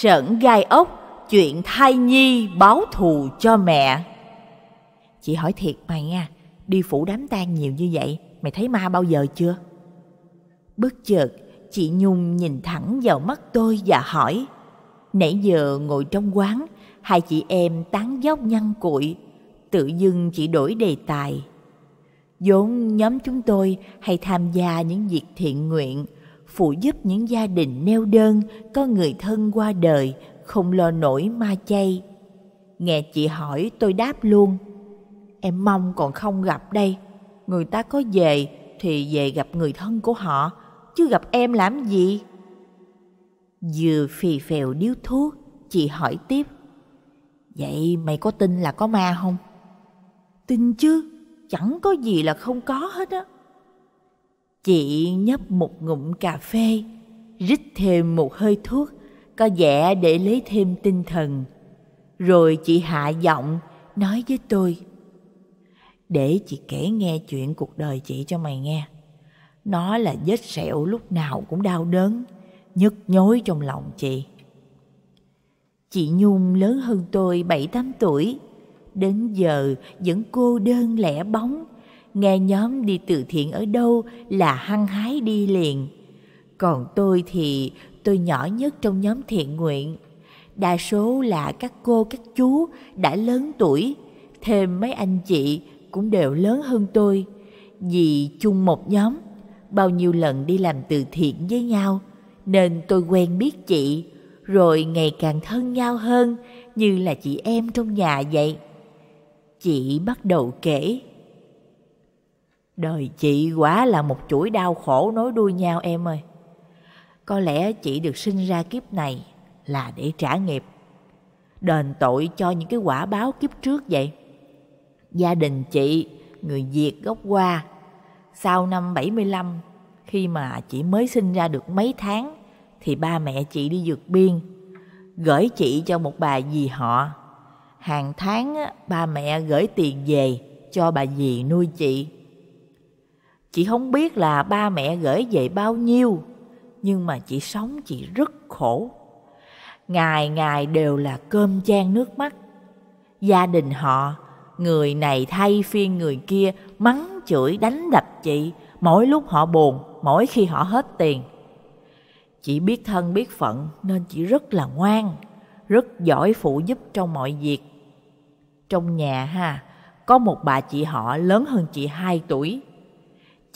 Sởn gai ốc chuyện thai nhi báo thù cho mẹ Chị hỏi thiệt mày nha Đi phủ đám tang nhiều như vậy Mày thấy ma bao giờ chưa Bất chợt chị Nhung nhìn thẳng vào mắt tôi và hỏi Nãy giờ ngồi trong quán Hai chị em tán dốc nhăn cụi Tự dưng chị đổi đề tài vốn nhóm chúng tôi hay tham gia những việc thiện nguyện phụ giúp những gia đình neo đơn có người thân qua đời không lo nổi ma chay nghe chị hỏi tôi đáp luôn em mong còn không gặp đây người ta có về thì về gặp người thân của họ chứ gặp em làm gì vừa phì phèo điếu thuốc chị hỏi tiếp vậy mày có tin là có ma không tin chứ chẳng có gì là không có hết á Chị nhấp một ngụm cà phê, rít thêm một hơi thuốc, có vẻ để lấy thêm tinh thần. Rồi chị hạ giọng, nói với tôi. Để chị kể nghe chuyện cuộc đời chị cho mày nghe. Nó là vết sẹo lúc nào cũng đau đớn, nhức nhối trong lòng chị. Chị Nhung lớn hơn tôi bảy tám tuổi, đến giờ vẫn cô đơn lẻ bóng, nghe nhóm đi từ thiện ở đâu là hăng hái đi liền. Còn tôi thì tôi nhỏ nhất trong nhóm thiện nguyện. Đa số là các cô các chú đã lớn tuổi, thêm mấy anh chị cũng đều lớn hơn tôi. Vì chung một nhóm, bao nhiêu lần đi làm từ thiện với nhau, nên tôi quen biết chị, rồi ngày càng thân nhau hơn như là chị em trong nhà vậy. Chị bắt đầu kể Đời chị quá là một chuỗi đau khổ nối đuôi nhau em ơi. Có lẽ chị được sinh ra kiếp này là để trả nghiệp, đền tội cho những cái quả báo kiếp trước vậy. Gia đình chị, người Việt gốc qua sau năm 75, khi mà chị mới sinh ra được mấy tháng, thì ba mẹ chị đi vượt biên, gửi chị cho một bà dì họ. Hàng tháng ba mẹ gửi tiền về cho bà dì nuôi chị Chị không biết là ba mẹ gửi về bao nhiêu, nhưng mà chị sống chị rất khổ. Ngày ngày đều là cơm chan nước mắt. Gia đình họ, người này thay phiên người kia, mắng chửi đánh đập chị, mỗi lúc họ buồn, mỗi khi họ hết tiền. Chị biết thân biết phận nên chị rất là ngoan, rất giỏi phụ giúp trong mọi việc. Trong nhà ha, có một bà chị họ lớn hơn chị 2 tuổi,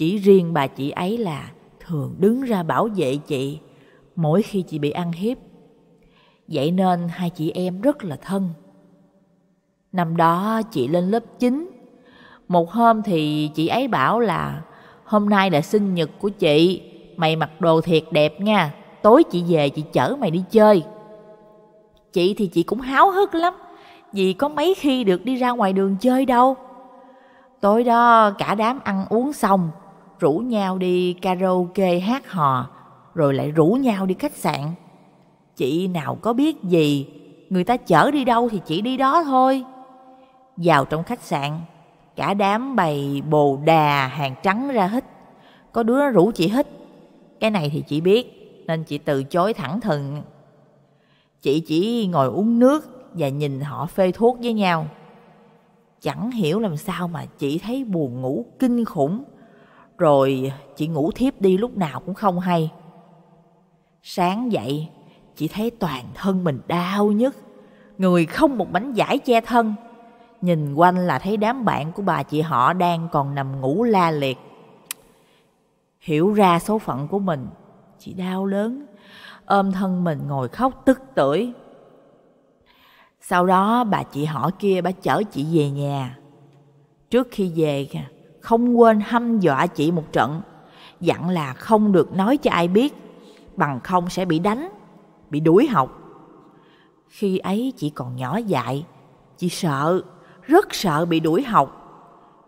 chỉ riêng bà chị ấy là thường đứng ra bảo vệ chị mỗi khi chị bị ăn hiếp. Vậy nên hai chị em rất là thân. Năm đó chị lên lớp 9. Một hôm thì chị ấy bảo là hôm nay là sinh nhật của chị, mày mặc đồ thiệt đẹp nha, tối chị về chị chở mày đi chơi. Chị thì chị cũng háo hức lắm, vì có mấy khi được đi ra ngoài đường chơi đâu. Tối đó cả đám ăn uống xong, rủ nhau đi karaoke hát hò, rồi lại rủ nhau đi khách sạn. Chị nào có biết gì, người ta chở đi đâu thì chị đi đó thôi. Vào trong khách sạn, cả đám bày bồ đà hàng trắng ra hít. Có đứa rủ chị hít. Cái này thì chị biết, nên chị từ chối thẳng thừng. Chị chỉ ngồi uống nước và nhìn họ phê thuốc với nhau. Chẳng hiểu làm sao mà chị thấy buồn ngủ kinh khủng rồi chị ngủ thiếp đi lúc nào cũng không hay. Sáng dậy, chị thấy toàn thân mình đau nhất người không một bánh vải che thân. Nhìn quanh là thấy đám bạn của bà chị họ đang còn nằm ngủ la liệt. Hiểu ra số phận của mình, chị đau lớn, ôm thân mình ngồi khóc tức tưởi. Sau đó bà chị họ kia bà chở chị về nhà. Trước khi về không quên hăm dọa chị một trận, dặn là không được nói cho ai biết, bằng không sẽ bị đánh, bị đuổi học. Khi ấy chị còn nhỏ dại, chị sợ, rất sợ bị đuổi học,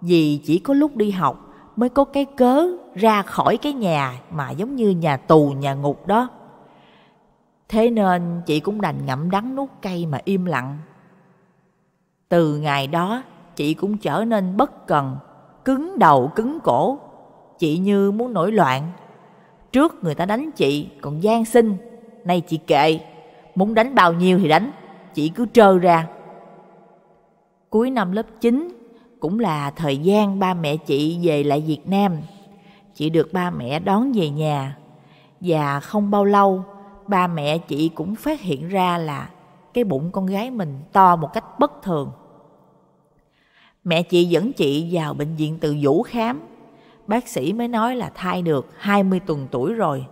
vì chỉ có lúc đi học mới có cái cớ ra khỏi cái nhà mà giống như nhà tù, nhà ngục đó. Thế nên chị cũng đành ngậm đắng nuốt cay mà im lặng. Từ ngày đó, chị cũng trở nên bất cần cứng đầu cứng cổ chị như muốn nổi loạn trước người ta đánh chị còn gian sinh nay chị kệ muốn đánh bao nhiêu thì đánh chị cứ trơ ra cuối năm lớp 9 cũng là thời gian ba mẹ chị về lại Việt Nam. Chị được ba mẹ đón về nhà và không bao lâu ba mẹ chị cũng phát hiện ra là cái bụng con gái mình to một cách bất thường. Mẹ chị dẫn chị vào bệnh viện từ Vũ khám. Bác sĩ mới nói là thai được 20 tuần tuổi rồi.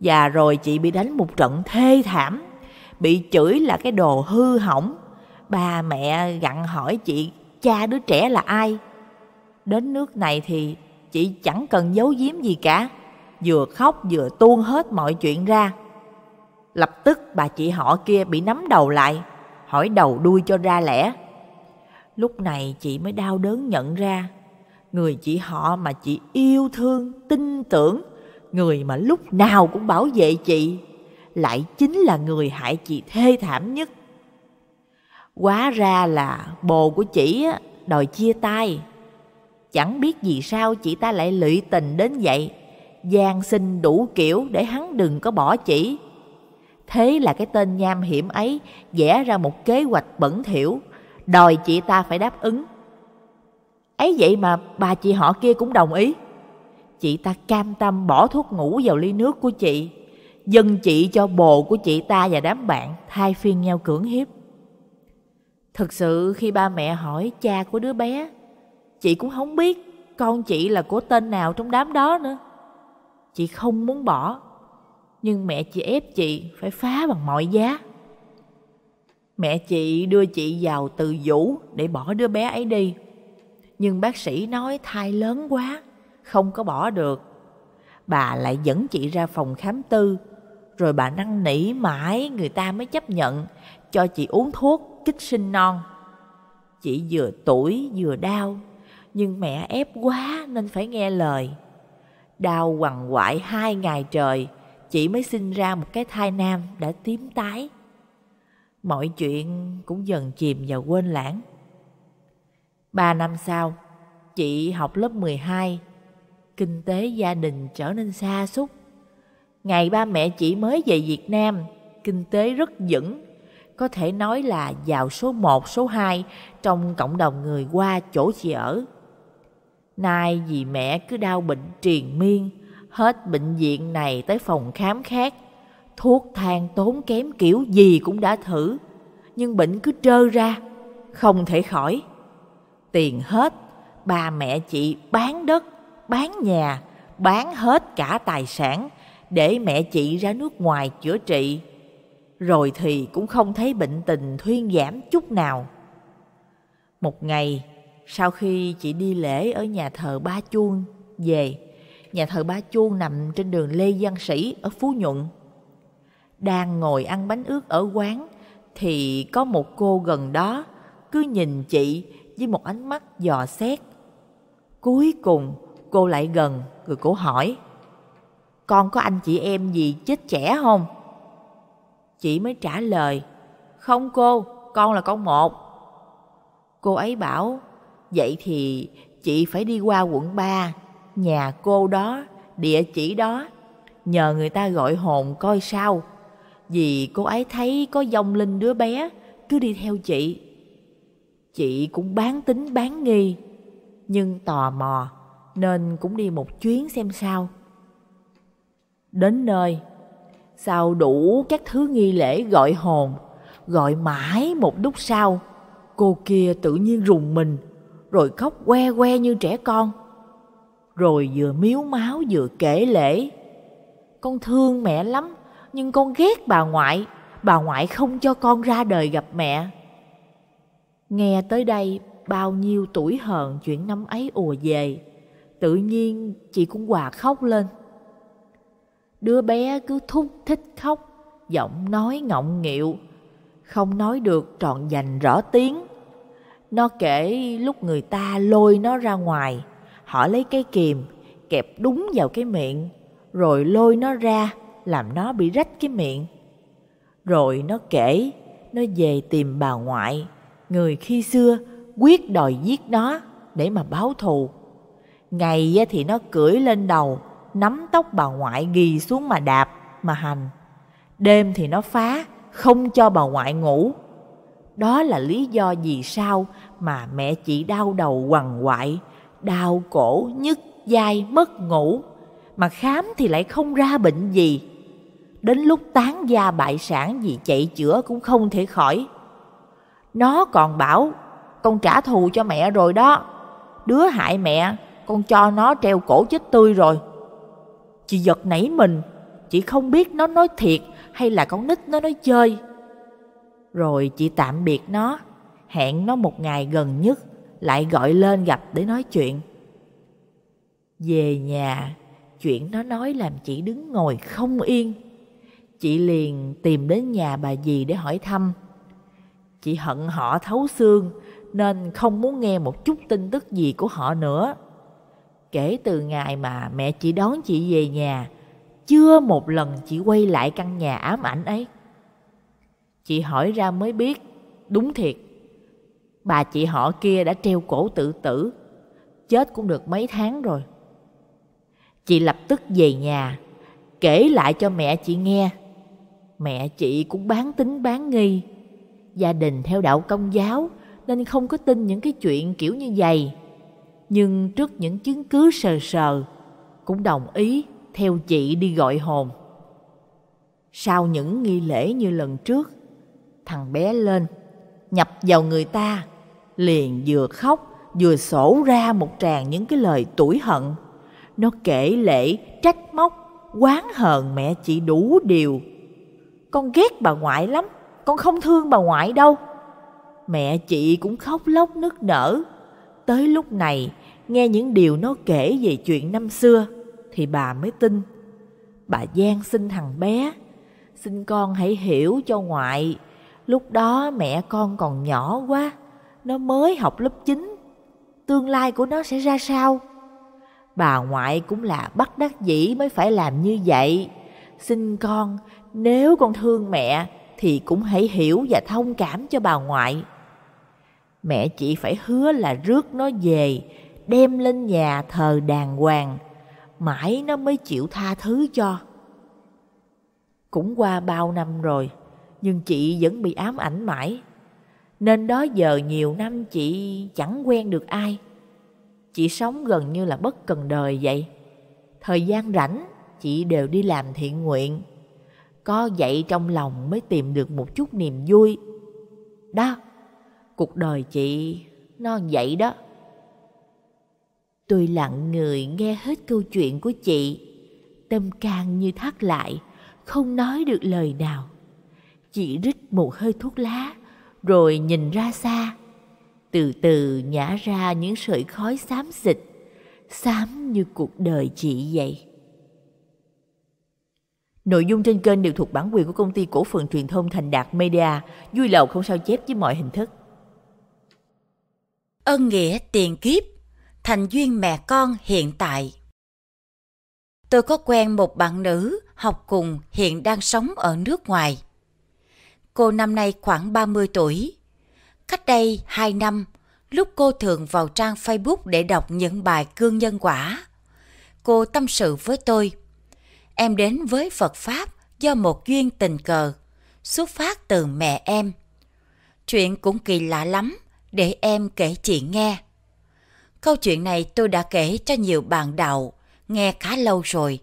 Và rồi chị bị đánh một trận thê thảm, bị chửi là cái đồ hư hỏng. bà mẹ gặn hỏi chị cha đứa trẻ là ai. Đến nước này thì chị chẳng cần giấu giếm gì cả, vừa khóc vừa tuôn hết mọi chuyện ra. Lập tức bà chị họ kia bị nắm đầu lại, hỏi đầu đuôi cho ra lẽ Lúc này chị mới đau đớn nhận ra, người chị họ mà chị yêu thương, tin tưởng, người mà lúc nào cũng bảo vệ chị, lại chính là người hại chị thê thảm nhất. Quá ra là bồ của chị đòi chia tay. Chẳng biết vì sao chị ta lại lụy tình đến vậy, gian xin đủ kiểu để hắn đừng có bỏ chị. Thế là cái tên nham hiểm ấy vẽ ra một kế hoạch bẩn thỉu đòi chị ta phải đáp ứng. Ấy vậy mà bà chị họ kia cũng đồng ý. Chị ta cam tâm bỏ thuốc ngủ vào ly nước của chị, dâng chị cho bồ của chị ta và đám bạn thay phiên nhau cưỡng hiếp. Thực sự khi ba mẹ hỏi cha của đứa bé, chị cũng không biết con chị là của tên nào trong đám đó nữa. Chị không muốn bỏ, nhưng mẹ chị ép chị phải phá bằng mọi giá. Mẹ chị đưa chị vào từ vũ để bỏ đứa bé ấy đi. Nhưng bác sĩ nói thai lớn quá, không có bỏ được. Bà lại dẫn chị ra phòng khám tư, rồi bà năn nỉ mãi người ta mới chấp nhận cho chị uống thuốc kích sinh non. Chị vừa tuổi vừa đau, nhưng mẹ ép quá nên phải nghe lời. Đau quằn quại hai ngày trời, chị mới sinh ra một cái thai nam đã tím tái mọi chuyện cũng dần chìm vào quên lãng. Ba năm sau, chị học lớp 12, kinh tế gia đình trở nên xa xúc. Ngày ba mẹ chị mới về Việt Nam, kinh tế rất vững, có thể nói là giàu số 1, số 2 trong cộng đồng người qua chỗ chị ở. Nay vì mẹ cứ đau bệnh triền miên, hết bệnh viện này tới phòng khám khác, thuốc thang tốn kém kiểu gì cũng đã thử, nhưng bệnh cứ trơ ra, không thể khỏi. Tiền hết, bà mẹ chị bán đất, bán nhà, bán hết cả tài sản để mẹ chị ra nước ngoài chữa trị. Rồi thì cũng không thấy bệnh tình thuyên giảm chút nào. Một ngày, sau khi chị đi lễ ở nhà thờ Ba Chuông về, nhà thờ Ba Chuông nằm trên đường Lê văn Sĩ ở Phú Nhuận đang ngồi ăn bánh ướt ở quán thì có một cô gần đó cứ nhìn chị với một ánh mắt dò xét. Cuối cùng cô lại gần rồi cô hỏi Con có anh chị em gì chết trẻ không? Chị mới trả lời Không cô, con là con một Cô ấy bảo Vậy thì chị phải đi qua quận ba Nhà cô đó, địa chỉ đó Nhờ người ta gọi hồn coi sao vì cô ấy thấy có dòng linh đứa bé, cứ đi theo chị. Chị cũng bán tính bán nghi, nhưng tò mò nên cũng đi một chuyến xem sao. Đến nơi, sau đủ các thứ nghi lễ gọi hồn, gọi mãi một lúc sau, cô kia tự nhiên rùng mình, rồi khóc que que như trẻ con. Rồi vừa miếu máu vừa kể lễ. Con thương mẹ lắm, nhưng con ghét bà ngoại, bà ngoại không cho con ra đời gặp mẹ. Nghe tới đây, bao nhiêu tuổi hờn chuyện năm ấy ùa về, tự nhiên chị cũng hòa khóc lên. Đứa bé cứ thúc thích khóc, giọng nói ngọng nghịu, không nói được trọn dành rõ tiếng. Nó kể lúc người ta lôi nó ra ngoài, họ lấy cái kìm kẹp đúng vào cái miệng, rồi lôi nó ra làm nó bị rách cái miệng. Rồi nó kể, nó về tìm bà ngoại, người khi xưa quyết đòi giết nó để mà báo thù. Ngày thì nó cưỡi lên đầu, nắm tóc bà ngoại ghi xuống mà đạp, mà hành. Đêm thì nó phá, không cho bà ngoại ngủ. Đó là lý do vì sao mà mẹ chị đau đầu quằn quại, đau cổ, nhức dai, mất ngủ. Mà khám thì lại không ra bệnh gì đến lúc tán gia bại sản vì chạy chữa cũng không thể khỏi. Nó còn bảo, con trả thù cho mẹ rồi đó, đứa hại mẹ, con cho nó treo cổ chết tươi rồi. Chị giật nảy mình, chị không biết nó nói thiệt hay là con nít nó nói chơi. Rồi chị tạm biệt nó, hẹn nó một ngày gần nhất, lại gọi lên gặp để nói chuyện. Về nhà, chuyện nó nói làm chị đứng ngồi không yên. Chị liền tìm đến nhà bà dì để hỏi thăm. Chị hận họ thấu xương nên không muốn nghe một chút tin tức gì của họ nữa. Kể từ ngày mà mẹ chị đón chị về nhà, chưa một lần chị quay lại căn nhà ám ảnh ấy. Chị hỏi ra mới biết, đúng thiệt. Bà chị họ kia đã treo cổ tự tử, chết cũng được mấy tháng rồi. Chị lập tức về nhà, kể lại cho mẹ chị nghe Mẹ chị cũng bán tính bán nghi Gia đình theo đạo công giáo Nên không có tin những cái chuyện kiểu như vậy Nhưng trước những chứng cứ sờ sờ Cũng đồng ý theo chị đi gọi hồn Sau những nghi lễ như lần trước Thằng bé lên Nhập vào người ta Liền vừa khóc vừa sổ ra một tràng những cái lời tủi hận nó kể lễ trách móc oán hờn mẹ chị đủ điều con ghét bà ngoại lắm con không thương bà ngoại đâu mẹ chị cũng khóc lóc nức nở tới lúc này nghe những điều nó kể về chuyện năm xưa thì bà mới tin bà giang xin thằng bé xin con hãy hiểu cho ngoại lúc đó mẹ con còn nhỏ quá nó mới học lớp 9 tương lai của nó sẽ ra sao bà ngoại cũng là bắt đắc dĩ mới phải làm như vậy xin con nếu con thương mẹ thì cũng hãy hiểu và thông cảm cho bà ngoại. Mẹ chị phải hứa là rước nó về, đem lên nhà thờ đàng hoàng, mãi nó mới chịu tha thứ cho. Cũng qua bao năm rồi, nhưng chị vẫn bị ám ảnh mãi. Nên đó giờ nhiều năm chị chẳng quen được ai. Chị sống gần như là bất cần đời vậy. Thời gian rảnh, chị đều đi làm thiện nguyện có vậy trong lòng mới tìm được một chút niềm vui. Đó, cuộc đời chị nó vậy đó. Tôi lặng người nghe hết câu chuyện của chị, tâm can như thắt lại, không nói được lời nào. Chị rít một hơi thuốc lá, rồi nhìn ra xa. Từ từ nhả ra những sợi khói xám xịt, xám như cuộc đời chị vậy. Nội dung trên kênh đều thuộc bản quyền của công ty cổ phần truyền thông Thành Đạt Media, vui lầu không sao chép với mọi hình thức. Ân nghĩa tiền kiếp, thành duyên mẹ con hiện tại. Tôi có quen một bạn nữ học cùng hiện đang sống ở nước ngoài. Cô năm nay khoảng 30 tuổi. Cách đây 2 năm, lúc cô thường vào trang Facebook để đọc những bài cương nhân quả. Cô tâm sự với tôi – em đến với Phật Pháp do một duyên tình cờ, xuất phát từ mẹ em. Chuyện cũng kỳ lạ lắm, để em kể chị nghe. Câu chuyện này tôi đã kể cho nhiều bạn đạo, nghe khá lâu rồi,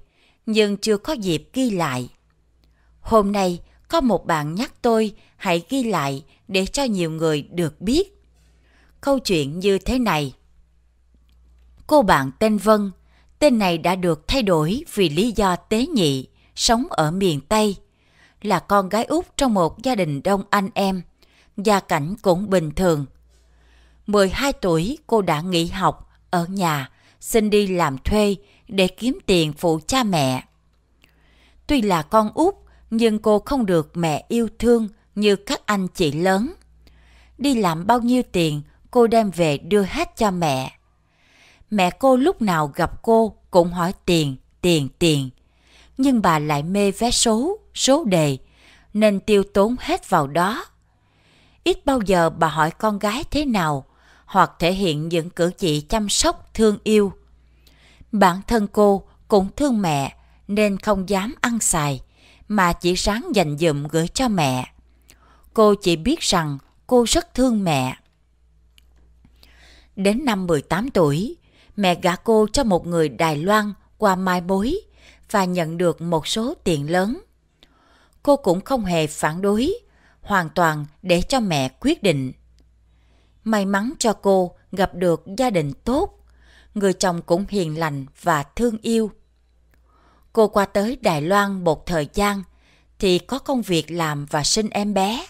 nhưng chưa có dịp ghi lại. Hôm nay, có một bạn nhắc tôi hãy ghi lại để cho nhiều người được biết. Câu chuyện như thế này. Cô bạn tên Vân Tên này đã được thay đổi vì lý do tế nhị, sống ở miền Tây. Là con gái út trong một gia đình đông anh em. Gia cảnh cũng bình thường. 12 tuổi cô đã nghỉ học, ở nhà, xin đi làm thuê để kiếm tiền phụ cha mẹ. Tuy là con út, nhưng cô không được mẹ yêu thương như các anh chị lớn. Đi làm bao nhiêu tiền, cô đem về đưa hết cho mẹ mẹ cô lúc nào gặp cô cũng hỏi tiền, tiền, tiền. Nhưng bà lại mê vé số, số đề, nên tiêu tốn hết vào đó. Ít bao giờ bà hỏi con gái thế nào, hoặc thể hiện những cử chỉ chăm sóc, thương yêu. Bản thân cô cũng thương mẹ nên không dám ăn xài, mà chỉ ráng dành dụm gửi cho mẹ. Cô chỉ biết rằng cô rất thương mẹ. Đến năm 18 tuổi, mẹ gả cô cho một người Đài Loan qua mai mối và nhận được một số tiền lớn. Cô cũng không hề phản đối, hoàn toàn để cho mẹ quyết định. May mắn cho cô gặp được gia đình tốt, người chồng cũng hiền lành và thương yêu. Cô qua tới Đài Loan một thời gian thì có công việc làm và sinh em bé,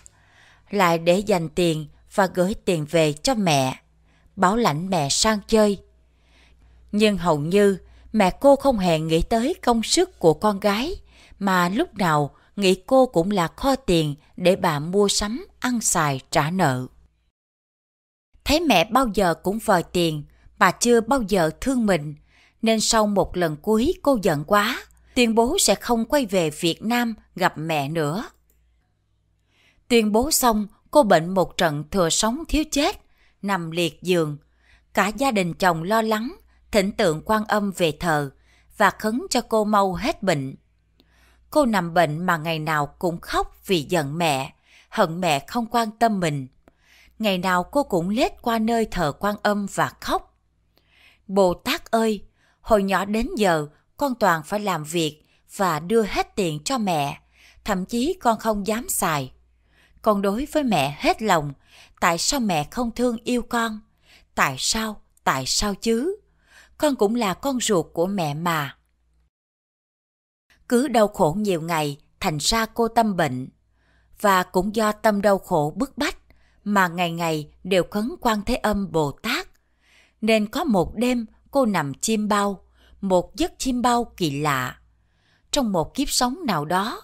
lại để dành tiền và gửi tiền về cho mẹ, bảo lãnh mẹ sang chơi. Nhưng hầu như mẹ cô không hề nghĩ tới công sức của con gái, mà lúc nào nghĩ cô cũng là kho tiền để bà mua sắm, ăn xài, trả nợ. Thấy mẹ bao giờ cũng vòi tiền, bà chưa bao giờ thương mình, nên sau một lần cuối cô giận quá, tuyên bố sẽ không quay về Việt Nam gặp mẹ nữa. Tuyên bố xong, cô bệnh một trận thừa sống thiếu chết, nằm liệt giường. Cả gia đình chồng lo lắng, thỉnh tượng quan âm về thờ và khấn cho cô mau hết bệnh. Cô nằm bệnh mà ngày nào cũng khóc vì giận mẹ, hận mẹ không quan tâm mình. Ngày nào cô cũng lết qua nơi thờ quan âm và khóc. Bồ Tát ơi, hồi nhỏ đến giờ con toàn phải làm việc và đưa hết tiền cho mẹ, thậm chí con không dám xài. Con đối với mẹ hết lòng, tại sao mẹ không thương yêu con? Tại sao? Tại sao chứ? con cũng là con ruột của mẹ mà. Cứ đau khổ nhiều ngày, thành ra cô tâm bệnh. Và cũng do tâm đau khổ bức bách, mà ngày ngày đều khấn quan thế âm Bồ Tát. Nên có một đêm cô nằm chim bao, một giấc chim bao kỳ lạ. Trong một kiếp sống nào đó,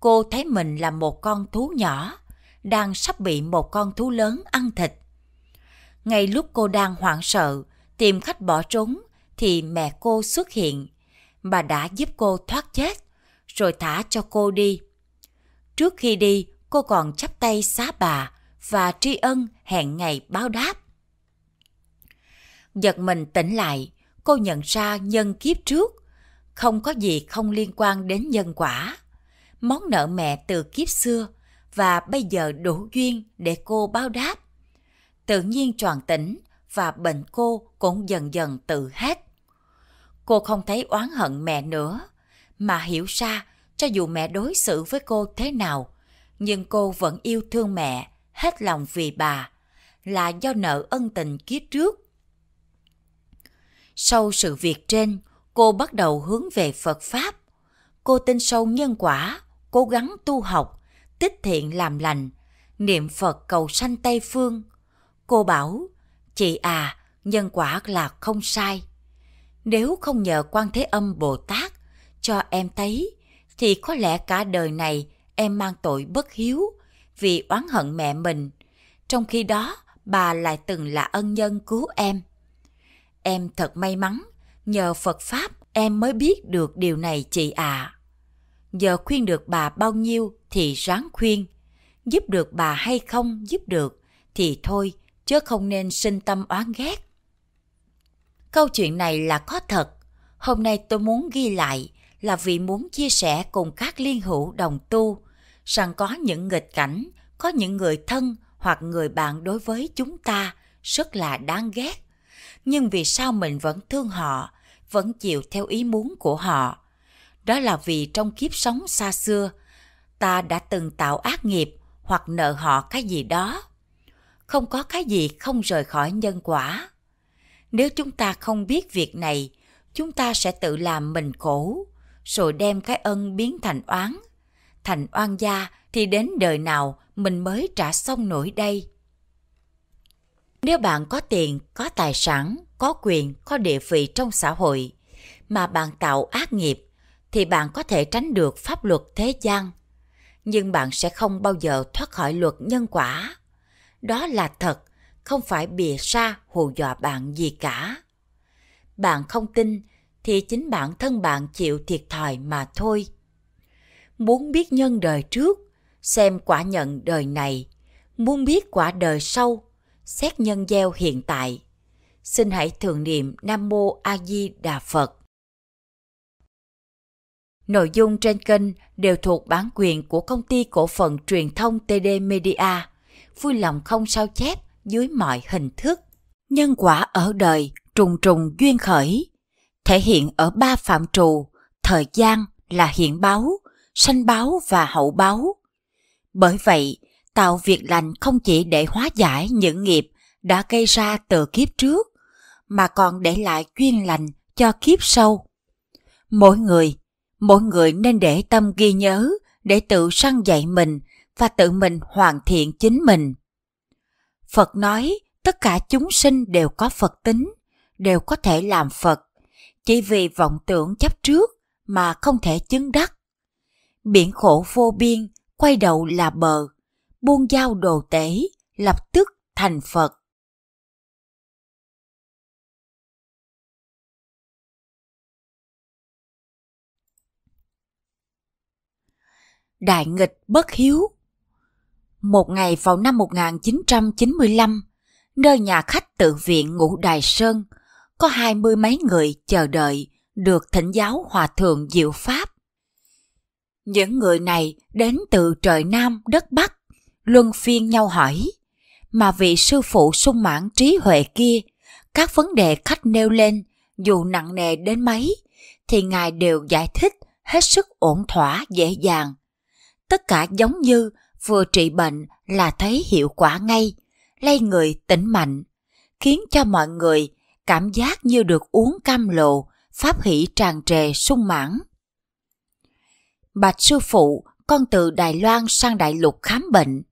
cô thấy mình là một con thú nhỏ, đang sắp bị một con thú lớn ăn thịt. Ngay lúc cô đang hoảng sợ, tìm khách bỏ trốn thì mẹ cô xuất hiện. Bà đã giúp cô thoát chết, rồi thả cho cô đi. Trước khi đi, cô còn chắp tay xá bà và tri ân hẹn ngày báo đáp. Giật mình tỉnh lại, cô nhận ra nhân kiếp trước. Không có gì không liên quan đến nhân quả. Món nợ mẹ từ kiếp xưa và bây giờ đủ duyên để cô báo đáp. Tự nhiên tròn tỉnh và bệnh cô cũng dần dần tự hết cô không thấy oán hận mẹ nữa, mà hiểu ra cho dù mẹ đối xử với cô thế nào, nhưng cô vẫn yêu thương mẹ, hết lòng vì bà, là do nợ ân tình kiếp trước. Sau sự việc trên, cô bắt đầu hướng về Phật Pháp. Cô tin sâu nhân quả, cố gắng tu học, tích thiện làm lành, niệm Phật cầu sanh Tây Phương. Cô bảo, chị à, nhân quả là không sai. Nếu không nhờ quan thế âm Bồ Tát cho em thấy, thì có lẽ cả đời này em mang tội bất hiếu vì oán hận mẹ mình. Trong khi đó, bà lại từng là ân nhân cứu em. Em thật may mắn, nhờ Phật Pháp em mới biết được điều này chị ạ. À. Giờ khuyên được bà bao nhiêu thì ráng khuyên. Giúp được bà hay không giúp được thì thôi, chứ không nên sinh tâm oán ghét Câu chuyện này là có thật. Hôm nay tôi muốn ghi lại là vì muốn chia sẻ cùng các liên hữu đồng tu rằng có những nghịch cảnh, có những người thân hoặc người bạn đối với chúng ta rất là đáng ghét. Nhưng vì sao mình vẫn thương họ, vẫn chịu theo ý muốn của họ? Đó là vì trong kiếp sống xa xưa, ta đã từng tạo ác nghiệp hoặc nợ họ cái gì đó. Không có cái gì không rời khỏi nhân quả nếu chúng ta không biết việc này chúng ta sẽ tự làm mình khổ rồi đem cái ân biến thành oán thành oan gia thì đến đời nào mình mới trả xong nổi đây nếu bạn có tiền có tài sản có quyền có địa vị trong xã hội mà bạn tạo ác nghiệp thì bạn có thể tránh được pháp luật thế gian nhưng bạn sẽ không bao giờ thoát khỏi luật nhân quả đó là thật không phải bịa ra hù dọa bạn gì cả. Bạn không tin thì chính bản thân bạn chịu thiệt thòi mà thôi. Muốn biết nhân đời trước, xem quả nhận đời này, muốn biết quả đời sau, xét nhân gieo hiện tại. Xin hãy thường niệm Nam Mô A Di Đà Phật. Nội dung trên kênh đều thuộc bản quyền của công ty cổ phần truyền thông TD Media. Vui lòng không sao chép dưới mọi hình thức. Nhân quả ở đời trùng trùng duyên khởi, thể hiện ở ba phạm trù, thời gian là hiện báo, sanh báo và hậu báo. Bởi vậy, tạo việc lành không chỉ để hóa giải những nghiệp đã gây ra từ kiếp trước, mà còn để lại duyên lành cho kiếp sau. Mỗi người, mỗi người nên để tâm ghi nhớ để tự săn dạy mình và tự mình hoàn thiện chính mình. Phật nói tất cả chúng sinh đều có Phật tính, đều có thể làm Phật, chỉ vì vọng tưởng chấp trước mà không thể chứng đắc. Biển khổ vô biên, quay đầu là bờ, buông dao đồ tể, lập tức thành Phật. Đại nghịch bất hiếu một ngày vào năm 1995, nơi nhà khách tự viện Ngũ Đài Sơn, có hai mươi mấy người chờ đợi được thỉnh giáo Hòa Thượng Diệu Pháp. Những người này đến từ trời Nam đất Bắc, luân phiên nhau hỏi, mà vị sư phụ sung mãn trí huệ kia, các vấn đề khách nêu lên, dù nặng nề đến mấy, thì Ngài đều giải thích hết sức ổn thỏa dễ dàng. Tất cả giống như vừa trị bệnh là thấy hiệu quả ngay, lay người tỉnh mạnh, khiến cho mọi người cảm giác như được uống cam lộ, pháp hỷ tràn trề sung mãn. Bạch sư phụ, con từ Đài Loan sang Đại Lục khám bệnh.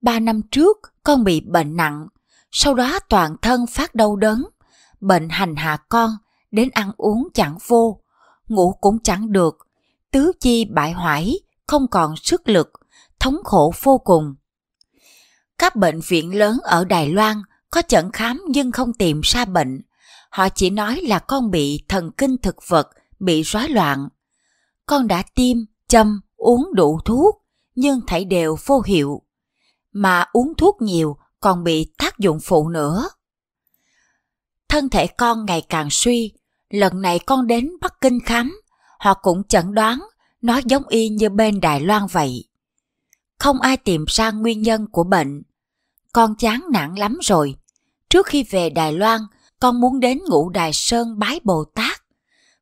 Ba năm trước, con bị bệnh nặng, sau đó toàn thân phát đau đớn, bệnh hành hạ con, đến ăn uống chẳng vô, ngủ cũng chẳng được, tứ chi bại hoại không còn sức lực, thống khổ vô cùng. Các bệnh viện lớn ở Đài Loan có chẩn khám nhưng không tìm ra bệnh. Họ chỉ nói là con bị thần kinh thực vật, bị rối loạn. Con đã tiêm, châm, uống đủ thuốc, nhưng thảy đều vô hiệu. Mà uống thuốc nhiều còn bị tác dụng phụ nữa. Thân thể con ngày càng suy, lần này con đến Bắc Kinh khám, họ cũng chẩn đoán nó giống y như bên Đài Loan vậy không ai tìm ra nguyên nhân của bệnh. Con chán nản lắm rồi. Trước khi về Đài Loan, con muốn đến ngũ Đài Sơn bái Bồ Tát.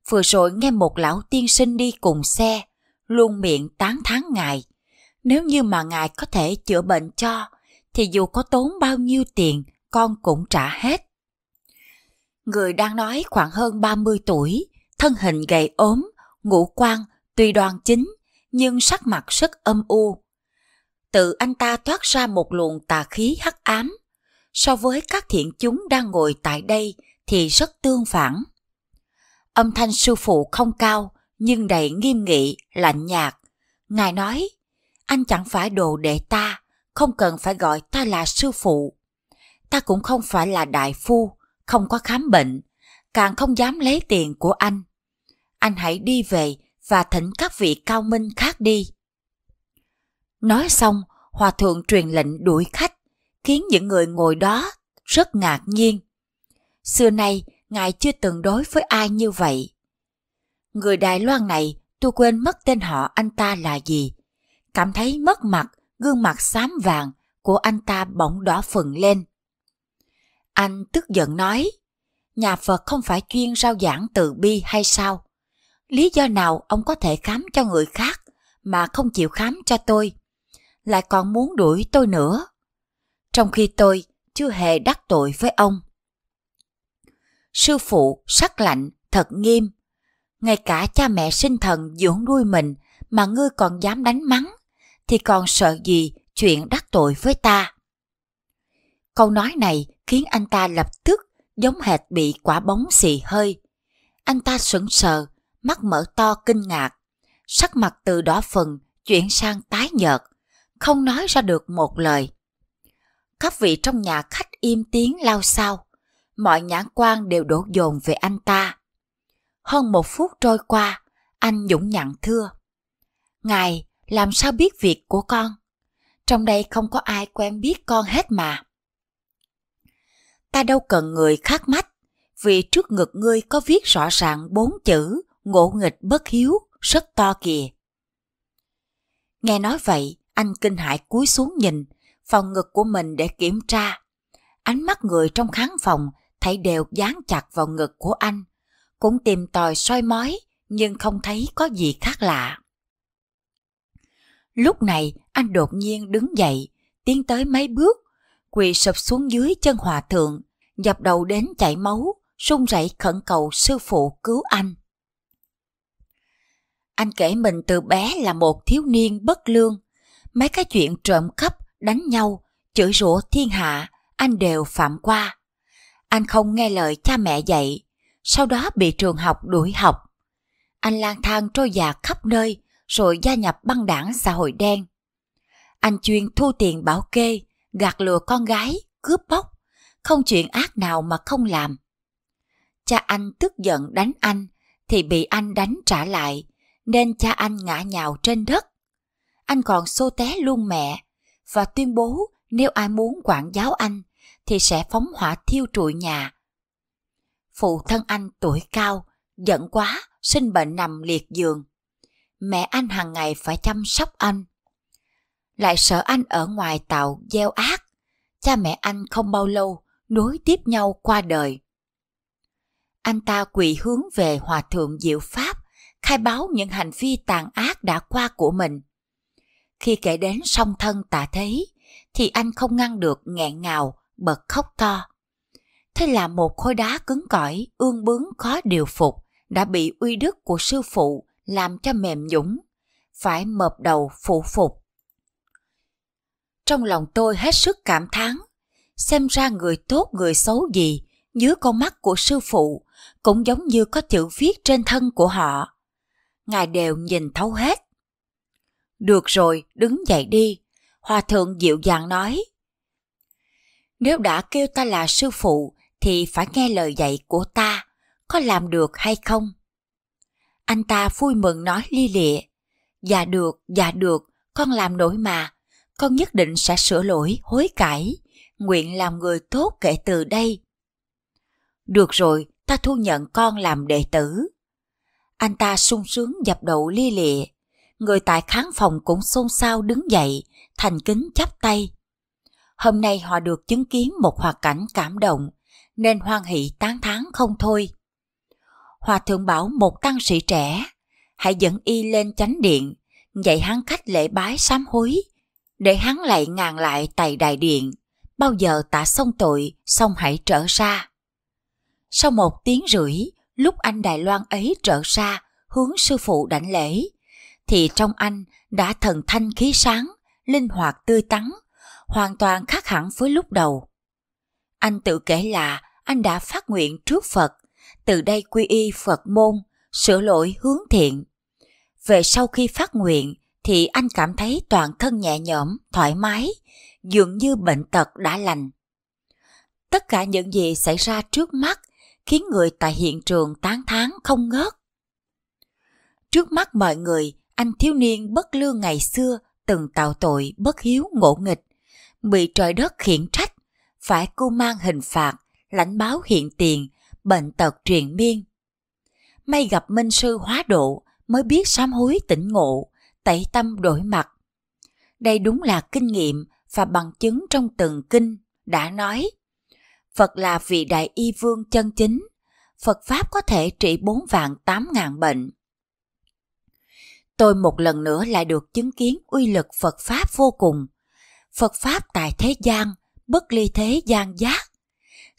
Vừa rồi nghe một lão tiên sinh đi cùng xe, luôn miệng tán thán ngài. Nếu như mà ngài có thể chữa bệnh cho, thì dù có tốn bao nhiêu tiền, con cũng trả hết. Người đang nói khoảng hơn 30 tuổi, thân hình gầy ốm, ngũ quan tuy đoan chính, nhưng sắc mặt rất âm u, tự anh ta thoát ra một luồng tà khí hắc ám, so với các thiện chúng đang ngồi tại đây thì rất tương phản. Âm thanh sư phụ không cao nhưng đầy nghiêm nghị, lạnh nhạt. Ngài nói, anh chẳng phải đồ đệ ta, không cần phải gọi ta là sư phụ. Ta cũng không phải là đại phu, không có khám bệnh, càng không dám lấy tiền của anh. Anh hãy đi về và thỉnh các vị cao minh khác đi. Nói xong, hòa thượng truyền lệnh đuổi khách, khiến những người ngồi đó rất ngạc nhiên. Xưa nay, ngài chưa từng đối với ai như vậy. Người Đài Loan này, tôi quên mất tên họ anh ta là gì. Cảm thấy mất mặt, gương mặt xám vàng của anh ta bỗng đỏ phừng lên. Anh tức giận nói, nhà Phật không phải chuyên rao giảng từ bi hay sao? Lý do nào ông có thể khám cho người khác mà không chịu khám cho tôi? lại còn muốn đuổi tôi nữa. Trong khi tôi chưa hề đắc tội với ông. Sư phụ sắc lạnh, thật nghiêm. Ngay cả cha mẹ sinh thần dưỡng nuôi mình mà ngươi còn dám đánh mắng, thì còn sợ gì chuyện đắc tội với ta. Câu nói này khiến anh ta lập tức giống hệt bị quả bóng xì hơi. Anh ta sững sờ, mắt mở to kinh ngạc, sắc mặt từ đỏ phần chuyển sang tái nhợt, không nói ra được một lời. Các vị trong nhà khách im tiếng lao sao, mọi nhãn quan đều đổ dồn về anh ta. Hơn một phút trôi qua, anh dũng nhặn thưa. Ngài, làm sao biết việc của con? Trong đây không có ai quen biết con hết mà. Ta đâu cần người khác mắt, vì trước ngực ngươi có viết rõ ràng bốn chữ ngộ nghịch bất hiếu, rất to kìa. Nghe nói vậy, anh kinh hãi cúi xuống nhìn, vào ngực của mình để kiểm tra. Ánh mắt người trong khán phòng thấy đều dán chặt vào ngực của anh. Cũng tìm tòi soi mói, nhưng không thấy có gì khác lạ. Lúc này, anh đột nhiên đứng dậy, tiến tới mấy bước, quỳ sụp xuống dưới chân hòa thượng, dập đầu đến chảy máu, run rẩy khẩn cầu sư phụ cứu anh. Anh kể mình từ bé là một thiếu niên bất lương, Mấy cái chuyện trộm cắp, đánh nhau, chửi rủa thiên hạ, anh đều phạm qua. Anh không nghe lời cha mẹ dạy, sau đó bị trường học đuổi học. Anh lang thang trôi dạt khắp nơi, rồi gia nhập băng đảng xã hội đen. Anh chuyên thu tiền bảo kê, gạt lừa con gái, cướp bóc, không chuyện ác nào mà không làm. Cha anh tức giận đánh anh, thì bị anh đánh trả lại, nên cha anh ngã nhào trên đất anh còn xô té luôn mẹ và tuyên bố nếu ai muốn quản giáo anh thì sẽ phóng hỏa thiêu trụi nhà. Phụ thân anh tuổi cao, giận quá, sinh bệnh nằm liệt giường. Mẹ anh hàng ngày phải chăm sóc anh. Lại sợ anh ở ngoài tạo gieo ác, cha mẹ anh không bao lâu nối tiếp nhau qua đời. Anh ta quỳ hướng về Hòa Thượng Diệu Pháp, khai báo những hành vi tàn ác đã qua của mình. Khi kể đến song thân tạ thế, thì anh không ngăn được nghẹn ngào, bật khóc to. Thế là một khối đá cứng cỏi, ương bướng khó điều phục, đã bị uy đức của sư phụ làm cho mềm nhũng, phải mập đầu phụ phục. Trong lòng tôi hết sức cảm thán, xem ra người tốt người xấu gì dưới con mắt của sư phụ cũng giống như có chữ viết trên thân của họ. Ngài đều nhìn thấu hết, được rồi, đứng dậy đi. Hòa thượng dịu dàng nói. Nếu đã kêu ta là sư phụ thì phải nghe lời dạy của ta, có làm được hay không? Anh ta vui mừng nói li lịa. Dạ được, dạ được, con làm nổi mà. Con nhất định sẽ sửa lỗi, hối cải. Nguyện làm người tốt kể từ đây. Được rồi, ta thu nhận con làm đệ tử. Anh ta sung sướng dập đầu li lịa người tại khán phòng cũng xôn xao đứng dậy, thành kính chắp tay. Hôm nay họ được chứng kiến một hoạt cảnh cảm động, nên hoan hỷ tán thán không thôi. Hòa thượng bảo một tăng sĩ trẻ, hãy dẫn y lên chánh điện, dạy hắn cách lễ bái sám hối, để hắn lại ngàn lại tại đại điện, bao giờ tạ xong tội, xong hãy trở ra. Sau một tiếng rưỡi, lúc anh Đài Loan ấy trở ra, hướng sư phụ đảnh lễ, thì trong anh đã thần thanh khí sáng, linh hoạt tươi tắn, hoàn toàn khác hẳn với lúc đầu. Anh tự kể là anh đã phát nguyện trước Phật, từ đây quy y Phật môn, sửa lỗi hướng thiện. Về sau khi phát nguyện thì anh cảm thấy toàn thân nhẹ nhõm, thoải mái, dường như bệnh tật đã lành. Tất cả những gì xảy ra trước mắt khiến người tại hiện trường tán thán không ngớt. Trước mắt mọi người anh thiếu niên bất lương ngày xưa từng tạo tội bất hiếu ngộ nghịch, bị trời đất khiển trách, phải cu mang hình phạt, lãnh báo hiện tiền, bệnh tật truyền miên. May gặp minh sư hóa độ mới biết sám hối tỉnh ngộ, tẩy tâm đổi mặt. Đây đúng là kinh nghiệm và bằng chứng trong từng kinh đã nói. Phật là vị đại y vương chân chính. Phật Pháp có thể trị bốn vạn tám ngàn bệnh, tôi một lần nữa lại được chứng kiến uy lực Phật Pháp vô cùng. Phật Pháp tại thế gian, bất ly thế gian giác.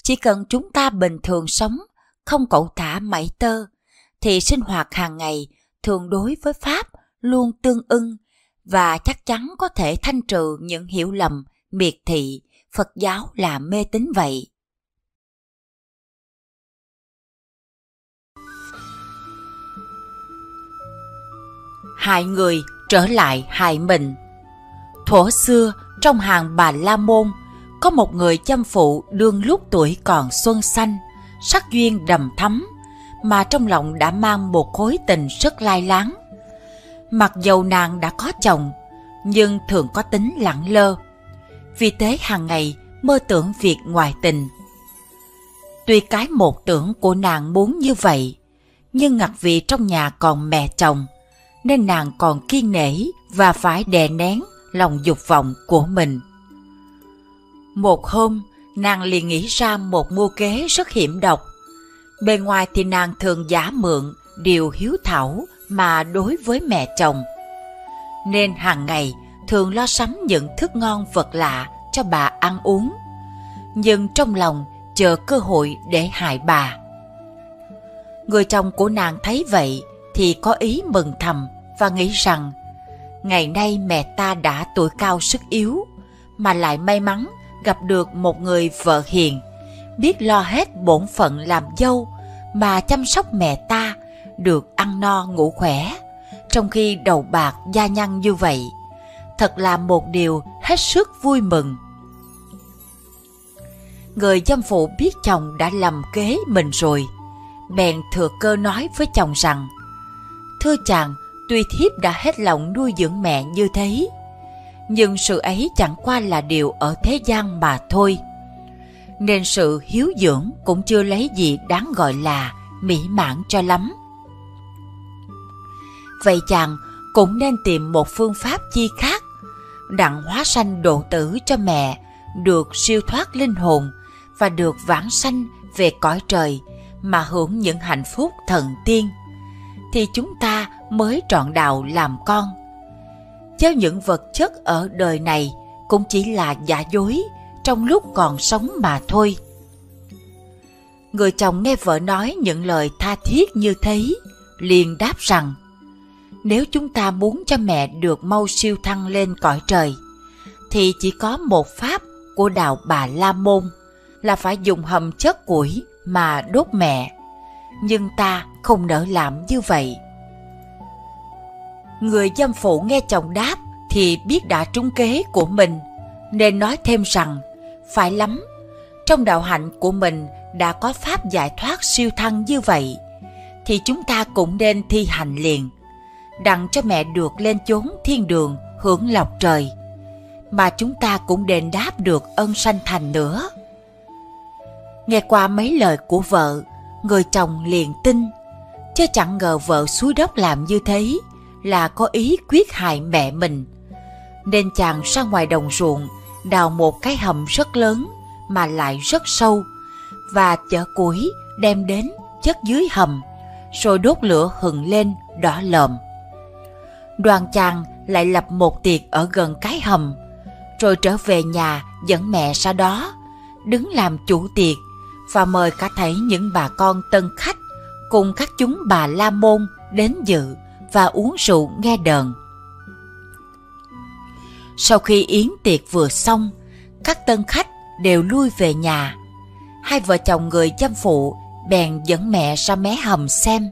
Chỉ cần chúng ta bình thường sống, không cẩu thả mảy tơ, thì sinh hoạt hàng ngày thường đối với Pháp luôn tương ưng và chắc chắn có thể thanh trừ những hiểu lầm, miệt thị, Phật giáo là mê tín vậy. hai người trở lại hại mình. Thổ xưa trong hàng bà La Môn có một người chăm phụ đương lúc tuổi còn xuân xanh, sắc duyên đầm thắm mà trong lòng đã mang một khối tình rất lai láng. Mặc dầu nàng đã có chồng, nhưng thường có tính lẳng lơ. Vì thế hàng ngày mơ tưởng việc ngoài tình. Tuy cái một tưởng của nàng muốn như vậy, nhưng ngặt vì trong nhà còn mẹ chồng – nên nàng còn kiên nể và phải đè nén lòng dục vọng của mình. Một hôm, nàng liền nghĩ ra một mưu kế rất hiểm độc. Bề ngoài thì nàng thường giả mượn điều hiếu thảo mà đối với mẹ chồng. Nên hàng ngày thường lo sắm những thức ngon vật lạ cho bà ăn uống. Nhưng trong lòng chờ cơ hội để hại bà. Người chồng của nàng thấy vậy thì có ý mừng thầm và nghĩ rằng ngày nay mẹ ta đã tuổi cao sức yếu mà lại may mắn gặp được một người vợ hiền biết lo hết bổn phận làm dâu mà chăm sóc mẹ ta được ăn no ngủ khỏe trong khi đầu bạc da nhăn như vậy thật là một điều hết sức vui mừng người dâm phụ biết chồng đã lầm kế mình rồi bèn thừa cơ nói với chồng rằng thưa chàng Tuy thiếp đã hết lòng nuôi dưỡng mẹ như thế, nhưng sự ấy chẳng qua là điều ở thế gian mà thôi. Nên sự hiếu dưỡng cũng chưa lấy gì đáng gọi là mỹ mãn cho lắm. Vậy chàng cũng nên tìm một phương pháp chi khác, đặng hóa sanh độ tử cho mẹ, được siêu thoát linh hồn và được vãng sanh về cõi trời mà hưởng những hạnh phúc thần tiên thì chúng ta mới trọn đạo làm con. Chứ những vật chất ở đời này cũng chỉ là giả dối trong lúc còn sống mà thôi. Người chồng nghe vợ nói những lời tha thiết như thế, liền đáp rằng Nếu chúng ta muốn cho mẹ được mau siêu thăng lên cõi trời, thì chỉ có một pháp của đạo bà La Môn là phải dùng hầm chất củi mà đốt mẹ. Nhưng ta không nỡ làm như vậy. Người dâm phụ nghe chồng đáp thì biết đã trúng kế của mình, nên nói thêm rằng, phải lắm, trong đạo hạnh của mình đã có pháp giải thoát siêu thăng như vậy, thì chúng ta cũng nên thi hành liền, đặng cho mẹ được lên chốn thiên đường hưởng lộc trời, mà chúng ta cũng đền đáp được ân sanh thành nữa. Nghe qua mấy lời của vợ, người chồng liền tin, chứ chẳng ngờ vợ suối đốc làm như thế là có ý quyết hại mẹ mình. Nên chàng ra ngoài đồng ruộng, đào một cái hầm rất lớn mà lại rất sâu và chở củi đem đến chất dưới hầm rồi đốt lửa hừng lên đỏ lợm. Đoàn chàng lại lập một tiệc ở gần cái hầm rồi trở về nhà dẫn mẹ ra đó đứng làm chủ tiệc và mời cả thấy những bà con tân khách cùng các chúng bà la môn đến dự và uống rượu nghe đờn. Sau khi yến tiệc vừa xong, các tân khách đều lui về nhà. Hai vợ chồng người chăm phụ bèn dẫn mẹ ra mé hầm xem,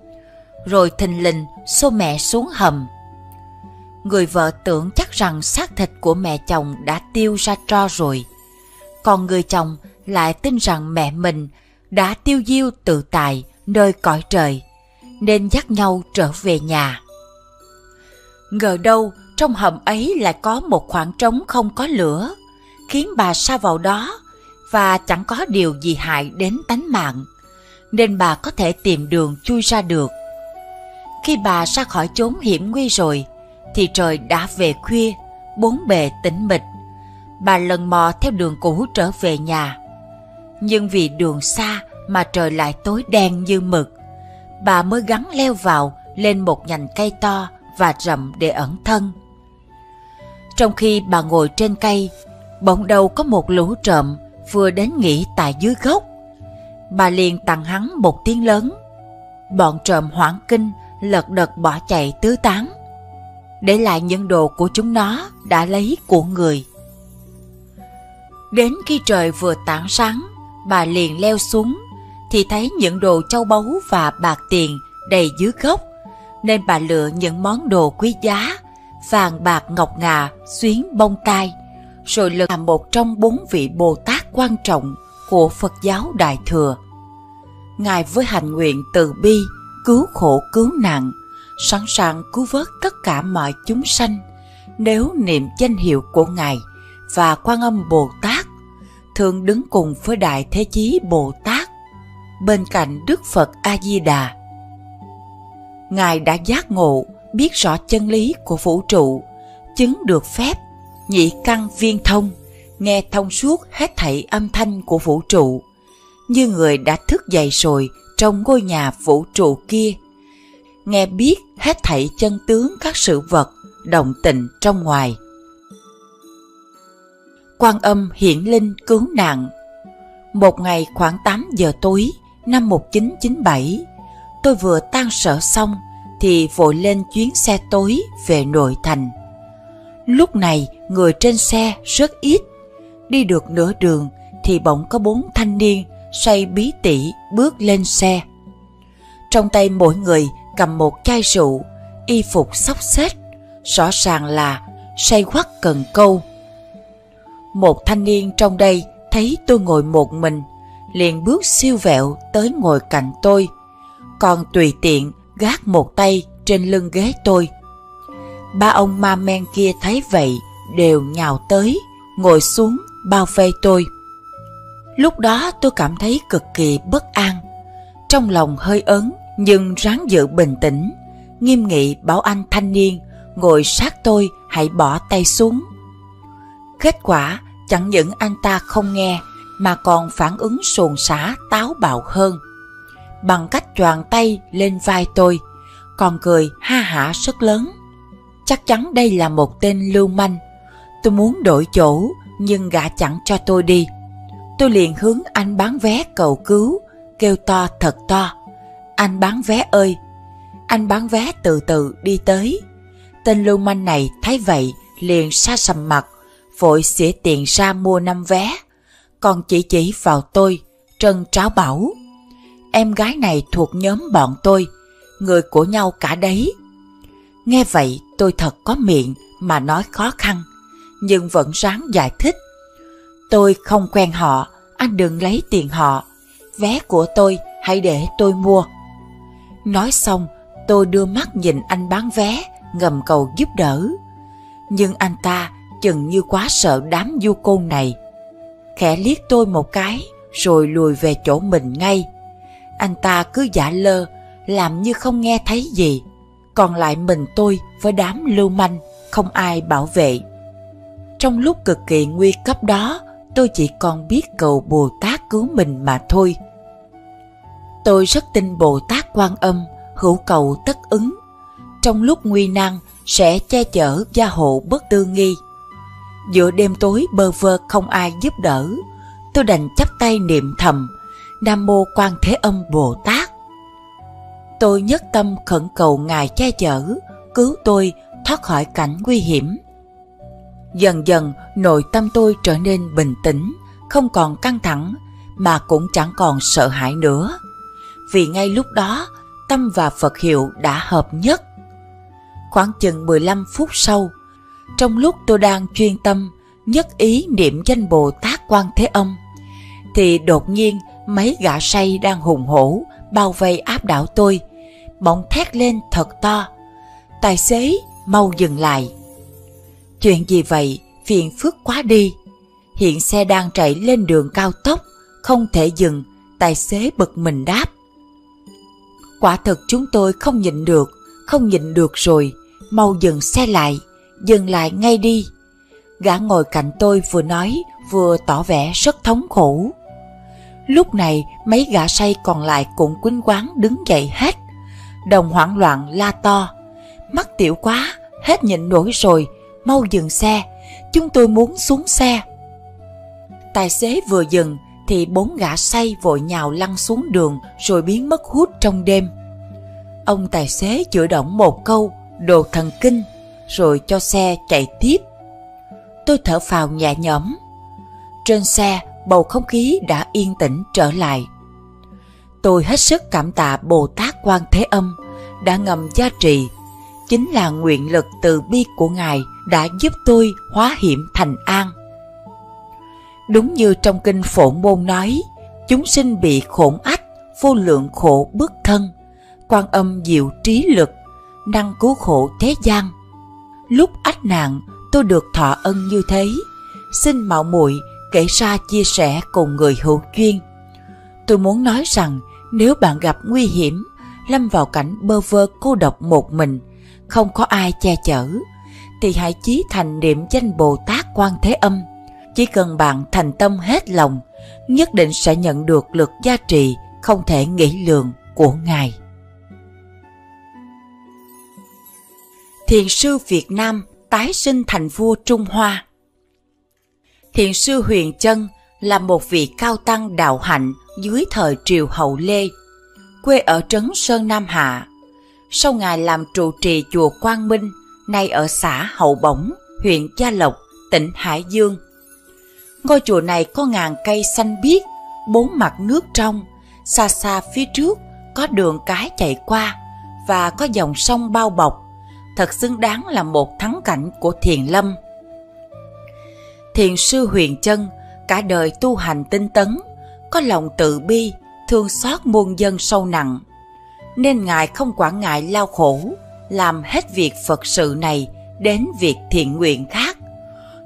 rồi thình lình xô mẹ xuống hầm. Người vợ tưởng chắc rằng xác thịt của mẹ chồng đã tiêu ra tro rồi, còn người chồng lại tin rằng mẹ mình đã tiêu diêu tự tại nơi cõi trời, nên dắt nhau trở về nhà. Ngờ đâu trong hầm ấy lại có một khoảng trống không có lửa, khiến bà sa vào đó và chẳng có điều gì hại đến tánh mạng, nên bà có thể tìm đường chui ra được. Khi bà ra khỏi chốn hiểm nguy rồi, thì trời đã về khuya, bốn bề tĩnh mịch. Bà lần mò theo đường cũ trở về nhà. Nhưng vì đường xa mà trời lại tối đen như mực, bà mới gắn leo vào lên một nhành cây to và rậm để ẩn thân. Trong khi bà ngồi trên cây, bỗng đầu có một lũ trộm vừa đến nghỉ tại dưới gốc. Bà liền tặng hắn một tiếng lớn. Bọn trộm hoảng kinh, lật đật bỏ chạy tứ tán. Để lại những đồ của chúng nó đã lấy của người. Đến khi trời vừa tảng sáng, bà liền leo xuống thì thấy những đồ châu báu và bạc tiền đầy dưới gốc nên bà lựa những món đồ quý giá, vàng bạc ngọc ngà, xuyến bông tai, rồi lần làm một trong bốn vị Bồ Tát quan trọng của Phật giáo Đại Thừa. Ngài với hành nguyện từ bi, cứu khổ cứu nạn, sẵn sàng cứu vớt tất cả mọi chúng sanh nếu niệm danh hiệu của Ngài và quan âm Bồ Tát thường đứng cùng với Đại Thế Chí Bồ Tát bên cạnh Đức Phật A-di-đà Ngài đã giác ngộ, biết rõ chân lý của vũ trụ, chứng được phép, nhị căn viên thông, nghe thông suốt hết thảy âm thanh của vũ trụ, như người đã thức dậy rồi trong ngôi nhà vũ trụ kia. Nghe biết hết thảy chân tướng các sự vật, động tịnh trong ngoài. Quan âm hiển linh cứu nạn Một ngày khoảng 8 giờ tối năm 1997, tôi vừa tan sở xong thì vội lên chuyến xe tối về nội thành. Lúc này người trên xe rất ít, đi được nửa đường thì bỗng có bốn thanh niên say bí tỉ bước lên xe. Trong tay mỗi người cầm một chai rượu, y phục xóc xếch, rõ ràng là say quắc cần câu. Một thanh niên trong đây thấy tôi ngồi một mình, liền bước siêu vẹo tới ngồi cạnh tôi – còn tùy tiện gác một tay trên lưng ghế tôi. Ba ông ma men kia thấy vậy đều nhào tới, ngồi xuống bao vây tôi. Lúc đó tôi cảm thấy cực kỳ bất an, trong lòng hơi ớn nhưng ráng giữ bình tĩnh, nghiêm nghị bảo anh thanh niên ngồi sát tôi hãy bỏ tay xuống. Kết quả chẳng những anh ta không nghe mà còn phản ứng sồn sả táo bạo hơn bằng cách choàng tay lên vai tôi, còn cười ha hả rất lớn. Chắc chắn đây là một tên lưu manh. Tôi muốn đổi chỗ, nhưng gã chẳng cho tôi đi. Tôi liền hướng anh bán vé cầu cứu, kêu to thật to. Anh bán vé ơi! Anh bán vé từ từ đi tới. Tên lưu manh này thấy vậy liền xa sầm mặt, vội xỉa tiền ra mua năm vé. Còn chỉ chỉ vào tôi, Trân Tráo Bảo em gái này thuộc nhóm bọn tôi, người của nhau cả đấy. Nghe vậy tôi thật có miệng mà nói khó khăn, nhưng vẫn ráng giải thích. Tôi không quen họ, anh đừng lấy tiền họ, vé của tôi hãy để tôi mua. Nói xong, tôi đưa mắt nhìn anh bán vé, ngầm cầu giúp đỡ. Nhưng anh ta chừng như quá sợ đám du côn này. Khẽ liếc tôi một cái, rồi lùi về chỗ mình ngay, anh ta cứ giả lơ, làm như không nghe thấy gì. Còn lại mình tôi với đám lưu manh, không ai bảo vệ. Trong lúc cực kỳ nguy cấp đó, tôi chỉ còn biết cầu Bồ Tát cứu mình mà thôi. Tôi rất tin Bồ Tát quan âm, hữu cầu tất ứng. Trong lúc nguy nan sẽ che chở gia hộ bất tư nghi. Giữa đêm tối bơ vơ không ai giúp đỡ, tôi đành chắp tay niệm thầm Nam Mô Quan Thế Âm Bồ Tát. Tôi nhất tâm khẩn cầu Ngài che chở, cứu tôi thoát khỏi cảnh nguy hiểm. Dần dần nội tâm tôi trở nên bình tĩnh, không còn căng thẳng mà cũng chẳng còn sợ hãi nữa. Vì ngay lúc đó, tâm và Phật hiệu đã hợp nhất. Khoảng chừng 15 phút sau, trong lúc tôi đang chuyên tâm, nhất ý niệm danh Bồ Tát Quan Thế Âm, thì đột nhiên mấy gã say đang hùng hổ bao vây áp đảo tôi bọn thét lên thật to tài xế mau dừng lại chuyện gì vậy phiền phức quá đi hiện xe đang chạy lên đường cao tốc không thể dừng tài xế bực mình đáp quả thật chúng tôi không nhịn được không nhịn được rồi mau dừng xe lại dừng lại ngay đi gã ngồi cạnh tôi vừa nói vừa tỏ vẻ rất thống khổ Lúc này mấy gã say còn lại cũng quýnh quán đứng dậy hết Đồng hoảng loạn la to Mắt tiểu quá, hết nhịn nổi rồi Mau dừng xe, chúng tôi muốn xuống xe Tài xế vừa dừng thì bốn gã say vội nhào lăn xuống đường rồi biến mất hút trong đêm Ông tài xế chữa động một câu đồ thần kinh rồi cho xe chạy tiếp tôi thở phào nhẹ nhõm trên xe bầu không khí đã yên tĩnh trở lại. Tôi hết sức cảm tạ Bồ Tát Quan Thế Âm đã ngầm gia trì. Chính là nguyện lực từ bi của Ngài đã giúp tôi hóa hiểm thành an. Đúng như trong kinh Phổ Môn nói, chúng sinh bị khổn ách, vô lượng khổ bước thân, quan âm diệu trí lực, năng cứu khổ thế gian. Lúc ách nạn, tôi được thọ ân như thế, xin mạo muội kể ra chia sẻ cùng người hữu duyên. Tôi muốn nói rằng nếu bạn gặp nguy hiểm, lâm vào cảnh bơ vơ cô độc một mình, không có ai che chở, thì hãy chí thành niệm danh Bồ Tát Quan Thế Âm. Chỉ cần bạn thành tâm hết lòng, nhất định sẽ nhận được lực gia trị không thể nghĩ lường của Ngài. Thiền sư Việt Nam tái sinh thành vua Trung Hoa Thiền sư Huyền Chân là một vị cao tăng đạo hạnh dưới thời triều Hậu Lê, quê ở Trấn Sơn Nam Hạ. Sau ngài làm trụ trì chùa Quang Minh, nay ở xã Hậu Bổng, huyện Gia Lộc, tỉnh Hải Dương. Ngôi chùa này có ngàn cây xanh biếc, bốn mặt nước trong, xa xa phía trước có đường cái chạy qua và có dòng sông bao bọc, thật xứng đáng là một thắng cảnh của thiền lâm thiền sư huyền chân cả đời tu hành tinh tấn có lòng tự bi thương xót muôn dân sâu nặng nên ngài không quản ngại lao khổ làm hết việc phật sự này đến việc thiện nguyện khác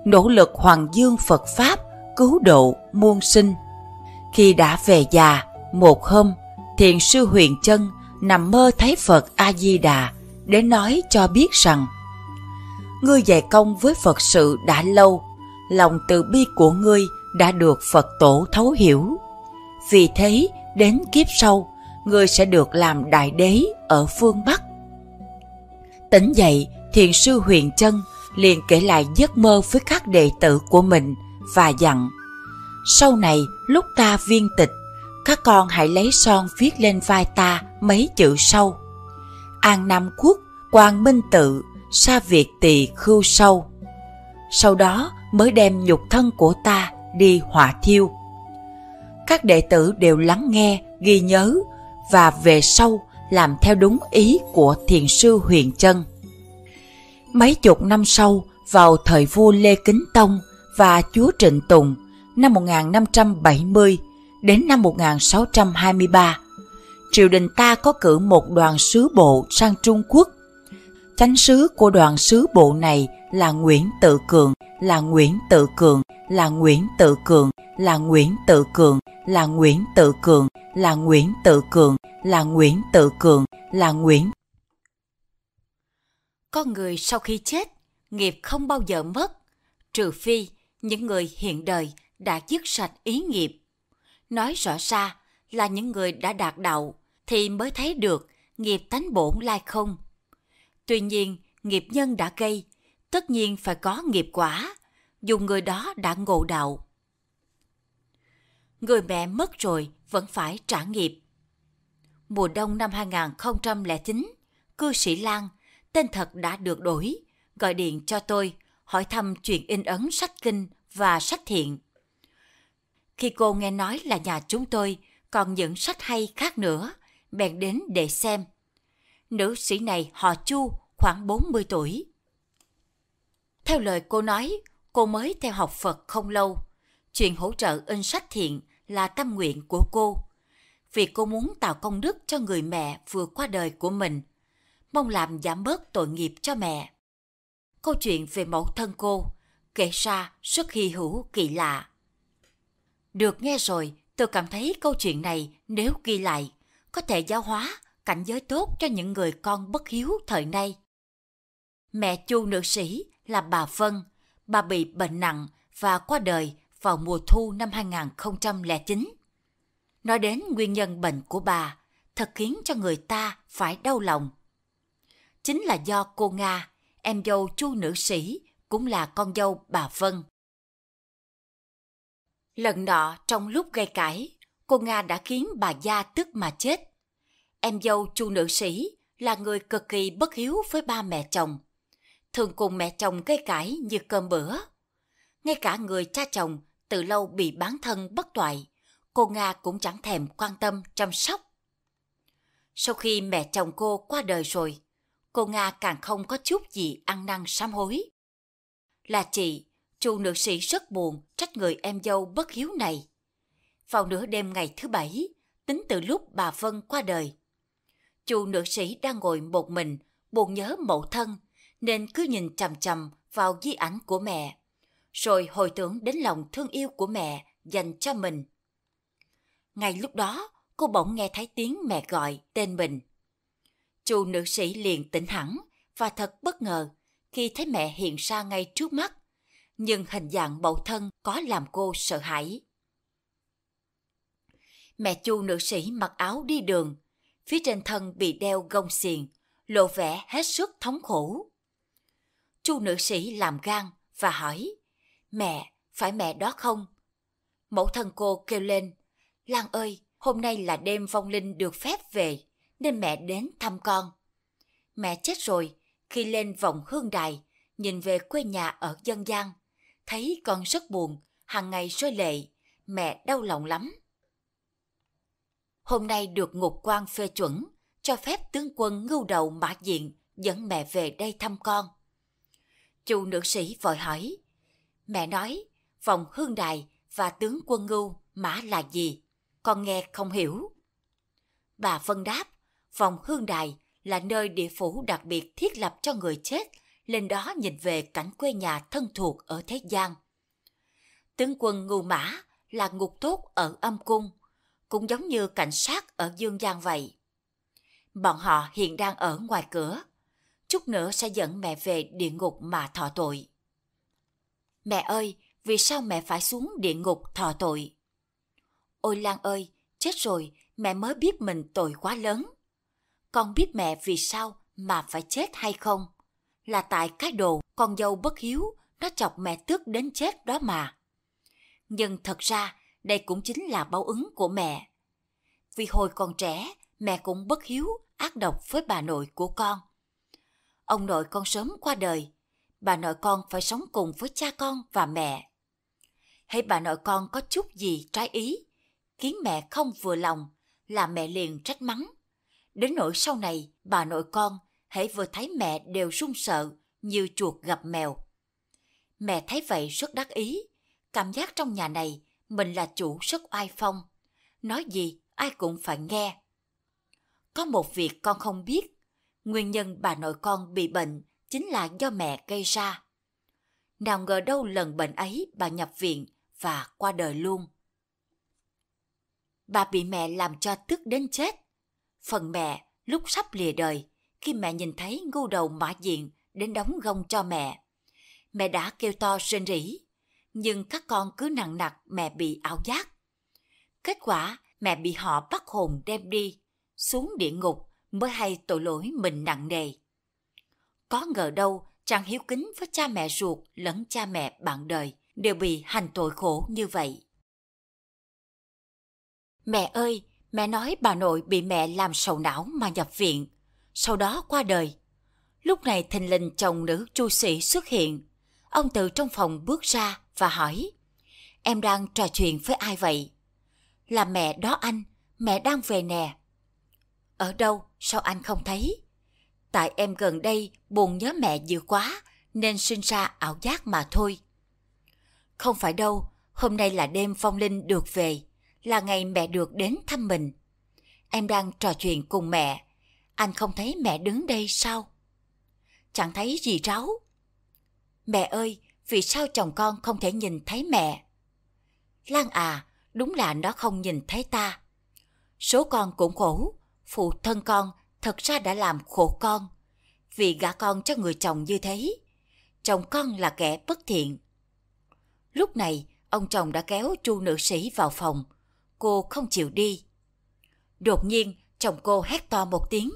nỗ lực hoàng dương phật pháp cứu độ muôn sinh khi đã về già một hôm thiền sư huyền chân nằm mơ thấy phật a di đà để nói cho biết rằng ngươi dạy công với phật sự đã lâu lòng từ bi của ngươi đã được Phật tổ thấu hiểu. Vì thế, đến kiếp sau, ngươi sẽ được làm đại đế ở phương Bắc. Tỉnh dậy, thiền sư huyền Trân liền kể lại giấc mơ với các đệ tử của mình và dặn sau này lúc ta viên tịch các con hãy lấy son viết lên vai ta mấy chữ sau an nam quốc quang minh tự sa việt tỳ khưu sâu sau đó mới đem nhục thân của ta đi hỏa thiêu. Các đệ tử đều lắng nghe, ghi nhớ và về sau làm theo đúng ý của thiền sư Huyền Trân. Mấy chục năm sau, vào thời vua Lê Kính Tông và chúa Trịnh Tùng năm 1570 đến năm 1623, triều đình ta có cử một đoàn sứ bộ sang Trung Quốc. Chánh sứ của đoàn sứ bộ này là Nguyễn Tự Cường là Nguyễn Tự Cường, là Nguyễn Tự Cường, là Nguyễn Tự Cường, là Nguyễn Tự Cường, là Nguyễn Tự Cường, là Nguyễn Tự Cường, là Nguyễn. Có người sau khi chết, nghiệp không bao giờ mất, trừ phi những người hiện đời đã dứt sạch ý nghiệp. Nói rõ ra là những người đã đạt đạo thì mới thấy được nghiệp tánh bổn lai không. Tuy nhiên, nghiệp nhân đã gây tất nhiên phải có nghiệp quả, dù người đó đã ngộ đạo. Người mẹ mất rồi vẫn phải trả nghiệp. Mùa đông năm 2009, cư sĩ Lan, tên thật đã được đổi, gọi điện cho tôi hỏi thăm chuyện in ấn sách kinh và sách thiện. Khi cô nghe nói là nhà chúng tôi còn những sách hay khác nữa, bèn đến để xem. Nữ sĩ này họ Chu, khoảng 40 tuổi, theo lời cô nói, cô mới theo học Phật không lâu. Chuyện hỗ trợ in sách thiện là tâm nguyện của cô. Vì cô muốn tạo công đức cho người mẹ vừa qua đời của mình, mong làm giảm bớt tội nghiệp cho mẹ. Câu chuyện về mẫu thân cô, kể ra rất hy hữu kỳ lạ. Được nghe rồi, tôi cảm thấy câu chuyện này nếu ghi lại, có thể giáo hóa cảnh giới tốt cho những người con bất hiếu thời nay. Mẹ Chu nữ sĩ là bà Vân. Bà bị bệnh nặng và qua đời vào mùa thu năm 2009. Nói đến nguyên nhân bệnh của bà, thật khiến cho người ta phải đau lòng. Chính là do cô Nga, em dâu chu nữ sĩ, cũng là con dâu bà Vân. Lần nọ trong lúc gây cãi, cô Nga đã khiến bà Gia tức mà chết. Em dâu chu nữ sĩ là người cực kỳ bất hiếu với ba mẹ chồng thường cùng mẹ chồng gây cãi như cơm bữa. Ngay cả người cha chồng từ lâu bị bán thân bất toại, cô Nga cũng chẳng thèm quan tâm chăm sóc. Sau khi mẹ chồng cô qua đời rồi, cô Nga càng không có chút gì ăn năn sám hối. Là chị, chu nữ sĩ rất buồn trách người em dâu bất hiếu này. Vào nửa đêm ngày thứ bảy, tính từ lúc bà Vân qua đời, chu nữ sĩ đang ngồi một mình, buồn nhớ mẫu thân nên cứ nhìn chằm chằm vào di ảnh của mẹ, rồi hồi tưởng đến lòng thương yêu của mẹ dành cho mình. Ngay lúc đó, cô bỗng nghe thấy tiếng mẹ gọi tên mình. Chu nữ sĩ liền tỉnh hẳn và thật bất ngờ khi thấy mẹ hiện ra ngay trước mắt, nhưng hình dạng bầu thân có làm cô sợ hãi. Mẹ Chu nữ sĩ mặc áo đi đường, phía trên thân bị đeo gông xiềng, lộ vẻ hết sức thống khổ. Chu nữ sĩ làm gan và hỏi, mẹ, phải mẹ đó không? Mẫu thân cô kêu lên, Lan ơi, hôm nay là đêm vong linh được phép về, nên mẹ đến thăm con. Mẹ chết rồi, khi lên vòng hương đài, nhìn về quê nhà ở dân gian, thấy con rất buồn, hàng ngày rơi lệ, mẹ đau lòng lắm. Hôm nay được ngục quan phê chuẩn, cho phép tướng quân ngưu đầu mã diện dẫn mẹ về đây thăm con. Chu nữ sĩ vội hỏi. Mẹ nói, vòng hương đài và tướng quân ngưu mã là gì? Con nghe không hiểu. Bà phân đáp, vòng hương đài là nơi địa phủ đặc biệt thiết lập cho người chết, lên đó nhìn về cảnh quê nhà thân thuộc ở thế gian. Tướng quân ngưu mã là ngục tốt ở âm cung, cũng giống như cảnh sát ở dương gian vậy. Bọn họ hiện đang ở ngoài cửa, chút nữa sẽ dẫn mẹ về địa ngục mà thọ tội. Mẹ ơi, vì sao mẹ phải xuống địa ngục thọ tội? Ôi Lan ơi, chết rồi, mẹ mới biết mình tội quá lớn. Con biết mẹ vì sao mà phải chết hay không? Là tại cái đồ con dâu bất hiếu, nó chọc mẹ tức đến chết đó mà. Nhưng thật ra, đây cũng chính là báo ứng của mẹ. Vì hồi còn trẻ, mẹ cũng bất hiếu, ác độc với bà nội của con ông nội con sớm qua đời. Bà nội con phải sống cùng với cha con và mẹ. Hay bà nội con có chút gì trái ý, khiến mẹ không vừa lòng, là mẹ liền trách mắng. Đến nỗi sau này, bà nội con hãy vừa thấy mẹ đều run sợ như chuột gặp mèo. Mẹ thấy vậy rất đắc ý, cảm giác trong nhà này mình là chủ rất oai phong. Nói gì ai cũng phải nghe. Có một việc con không biết nguyên nhân bà nội con bị bệnh chính là do mẹ gây ra. Nào ngờ đâu lần bệnh ấy bà nhập viện và qua đời luôn. Bà bị mẹ làm cho tức đến chết. Phần mẹ lúc sắp lìa đời, khi mẹ nhìn thấy ngu đầu mã diện đến đóng gông cho mẹ. Mẹ đã kêu to rên rỉ, nhưng các con cứ nặng nặc mẹ bị ảo giác. Kết quả mẹ bị họ bắt hồn đem đi, xuống địa ngục mới hay tội lỗi mình nặng nề. Có ngờ đâu chàng hiếu kính với cha mẹ ruột lẫn cha mẹ bạn đời đều bị hành tội khổ như vậy. Mẹ ơi, mẹ nói bà nội bị mẹ làm sầu não mà nhập viện, sau đó qua đời. Lúc này thình lình chồng nữ chu sĩ xuất hiện. Ông từ trong phòng bước ra và hỏi, em đang trò chuyện với ai vậy? Là mẹ đó anh, mẹ đang về nè. Ở đâu? sao anh không thấy? Tại em gần đây buồn nhớ mẹ dữ quá, nên sinh ra ảo giác mà thôi. Không phải đâu, hôm nay là đêm Phong Linh được về, là ngày mẹ được đến thăm mình. Em đang trò chuyện cùng mẹ, anh không thấy mẹ đứng đây sao? Chẳng thấy gì ráo. Mẹ ơi, vì sao chồng con không thể nhìn thấy mẹ? Lan à, đúng là nó không nhìn thấy ta. Số con cũng khổ, phụ thân con thật ra đã làm khổ con vì gả con cho người chồng như thế. Chồng con là kẻ bất thiện. Lúc này, ông chồng đã kéo chu nữ sĩ vào phòng. Cô không chịu đi. Đột nhiên, chồng cô hét to một tiếng.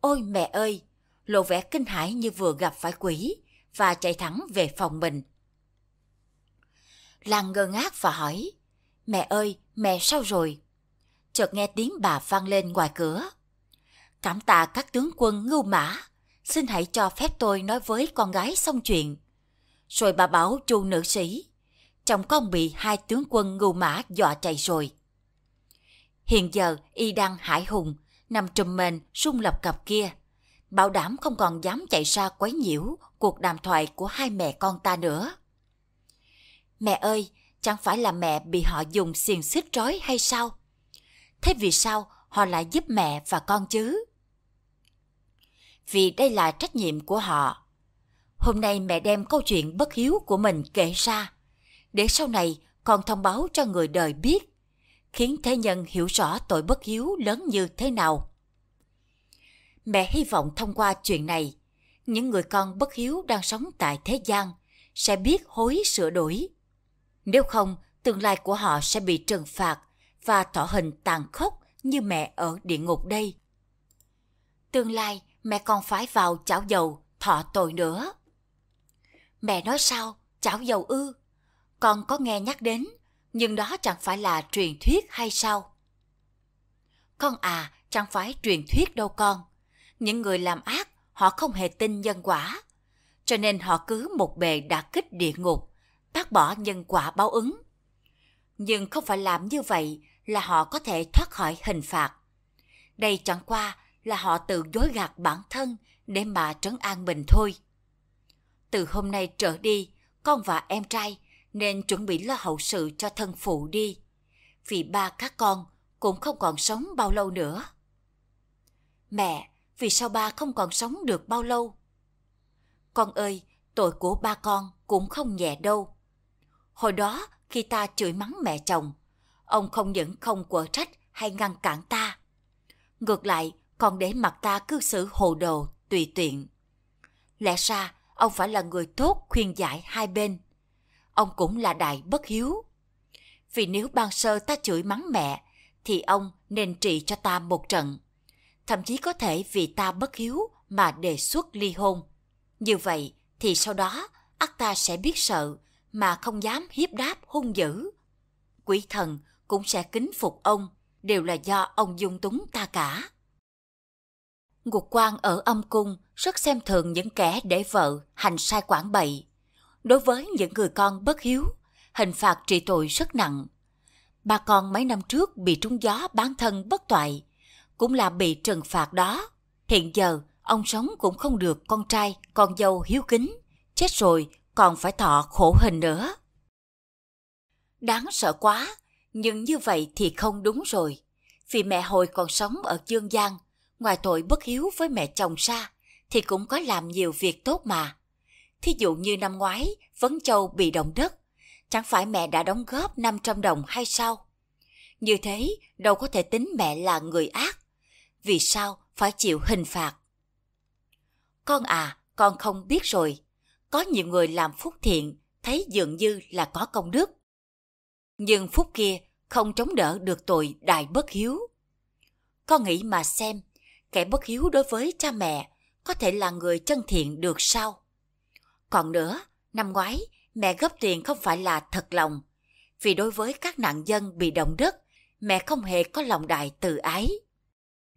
Ôi mẹ ơi! Lộ vẻ kinh hãi như vừa gặp phải quỷ và chạy thẳng về phòng mình. Lan ngơ ngác và hỏi. Mẹ ơi, mẹ sao rồi? chợt nghe tiếng bà vang lên ngoài cửa. Cảm tạ các tướng quân ngưu mã, xin hãy cho phép tôi nói với con gái xong chuyện. Rồi bà bảo chu nữ sĩ, chồng con bị hai tướng quân ngưu mã dọa chạy rồi. Hiện giờ y đang hải hùng, nằm trùm mền sung lập cặp kia, bảo đảm không còn dám chạy ra quấy nhiễu cuộc đàm thoại của hai mẹ con ta nữa. Mẹ ơi, chẳng phải là mẹ bị họ dùng xiềng xích trói hay sao? thế vì sao họ lại giúp mẹ và con chứ? Vì đây là trách nhiệm của họ. Hôm nay mẹ đem câu chuyện bất hiếu của mình kể ra, để sau này con thông báo cho người đời biết, khiến thế nhân hiểu rõ tội bất hiếu lớn như thế nào. Mẹ hy vọng thông qua chuyện này, những người con bất hiếu đang sống tại thế gian sẽ biết hối sửa đổi. Nếu không, tương lai của họ sẽ bị trừng phạt và thọ hình tàn khốc như mẹ ở địa ngục đây. Tương lai mẹ còn phải vào chảo dầu thọ tội nữa. Mẹ nói sao, chảo dầu ư? Con có nghe nhắc đến, nhưng đó chẳng phải là truyền thuyết hay sao? Con à, chẳng phải truyền thuyết đâu con. Những người làm ác, họ không hề tin nhân quả. Cho nên họ cứ một bề đả kích địa ngục, bác bỏ nhân quả báo ứng. Nhưng không phải làm như vậy là họ có thể thoát khỏi hình phạt. Đây chẳng qua là họ tự dối gạt bản thân để mà trấn an mình thôi. Từ hôm nay trở đi, con và em trai nên chuẩn bị lo hậu sự cho thân phụ đi. Vì ba các con cũng không còn sống bao lâu nữa. Mẹ, vì sao ba không còn sống được bao lâu? Con ơi, tội của ba con cũng không nhẹ đâu. Hồi đó, khi ta chửi mắng mẹ chồng, ông không những không quở trách hay ngăn cản ta. Ngược lại, còn để mặt ta cư xử hồ đồ, tùy tiện. Lẽ ra, ông phải là người tốt khuyên giải hai bên. Ông cũng là đại bất hiếu. Vì nếu ban sơ ta chửi mắng mẹ, thì ông nên trị cho ta một trận. Thậm chí có thể vì ta bất hiếu mà đề xuất ly hôn. Như vậy thì sau đó ác ta sẽ biết sợ mà không dám hiếp đáp hung dữ. Quỷ thần cũng sẽ kính phục ông, đều là do ông dung túng ta cả. Ngục quan ở âm cung rất xem thường những kẻ để vợ hành sai quản bậy. Đối với những người con bất hiếu, hình phạt trị tội rất nặng. ba con mấy năm trước bị trúng gió bán thân bất toại, cũng là bị trừng phạt đó. Hiện giờ, ông sống cũng không được con trai, con dâu hiếu kính. Chết rồi, còn phải thọ khổ hình nữa. Đáng sợ quá, nhưng như vậy thì không đúng rồi. Vì mẹ hồi còn sống ở Dương gian, ngoài tội bất hiếu với mẹ chồng xa, thì cũng có làm nhiều việc tốt mà. Thí dụ như năm ngoái, Vấn Châu bị động đất, chẳng phải mẹ đã đóng góp 500 đồng hay sao? Như thế, đâu có thể tính mẹ là người ác. Vì sao phải chịu hình phạt? Con à, con không biết rồi. Có nhiều người làm phúc thiện, thấy dường như là có công đức nhưng phút kia không chống đỡ được tội đại bất hiếu. Con nghĩ mà xem, kẻ bất hiếu đối với cha mẹ có thể là người chân thiện được sao? Còn nữa, năm ngoái mẹ góp tiền không phải là thật lòng, vì đối với các nạn dân bị động đất, mẹ không hề có lòng đại từ ái.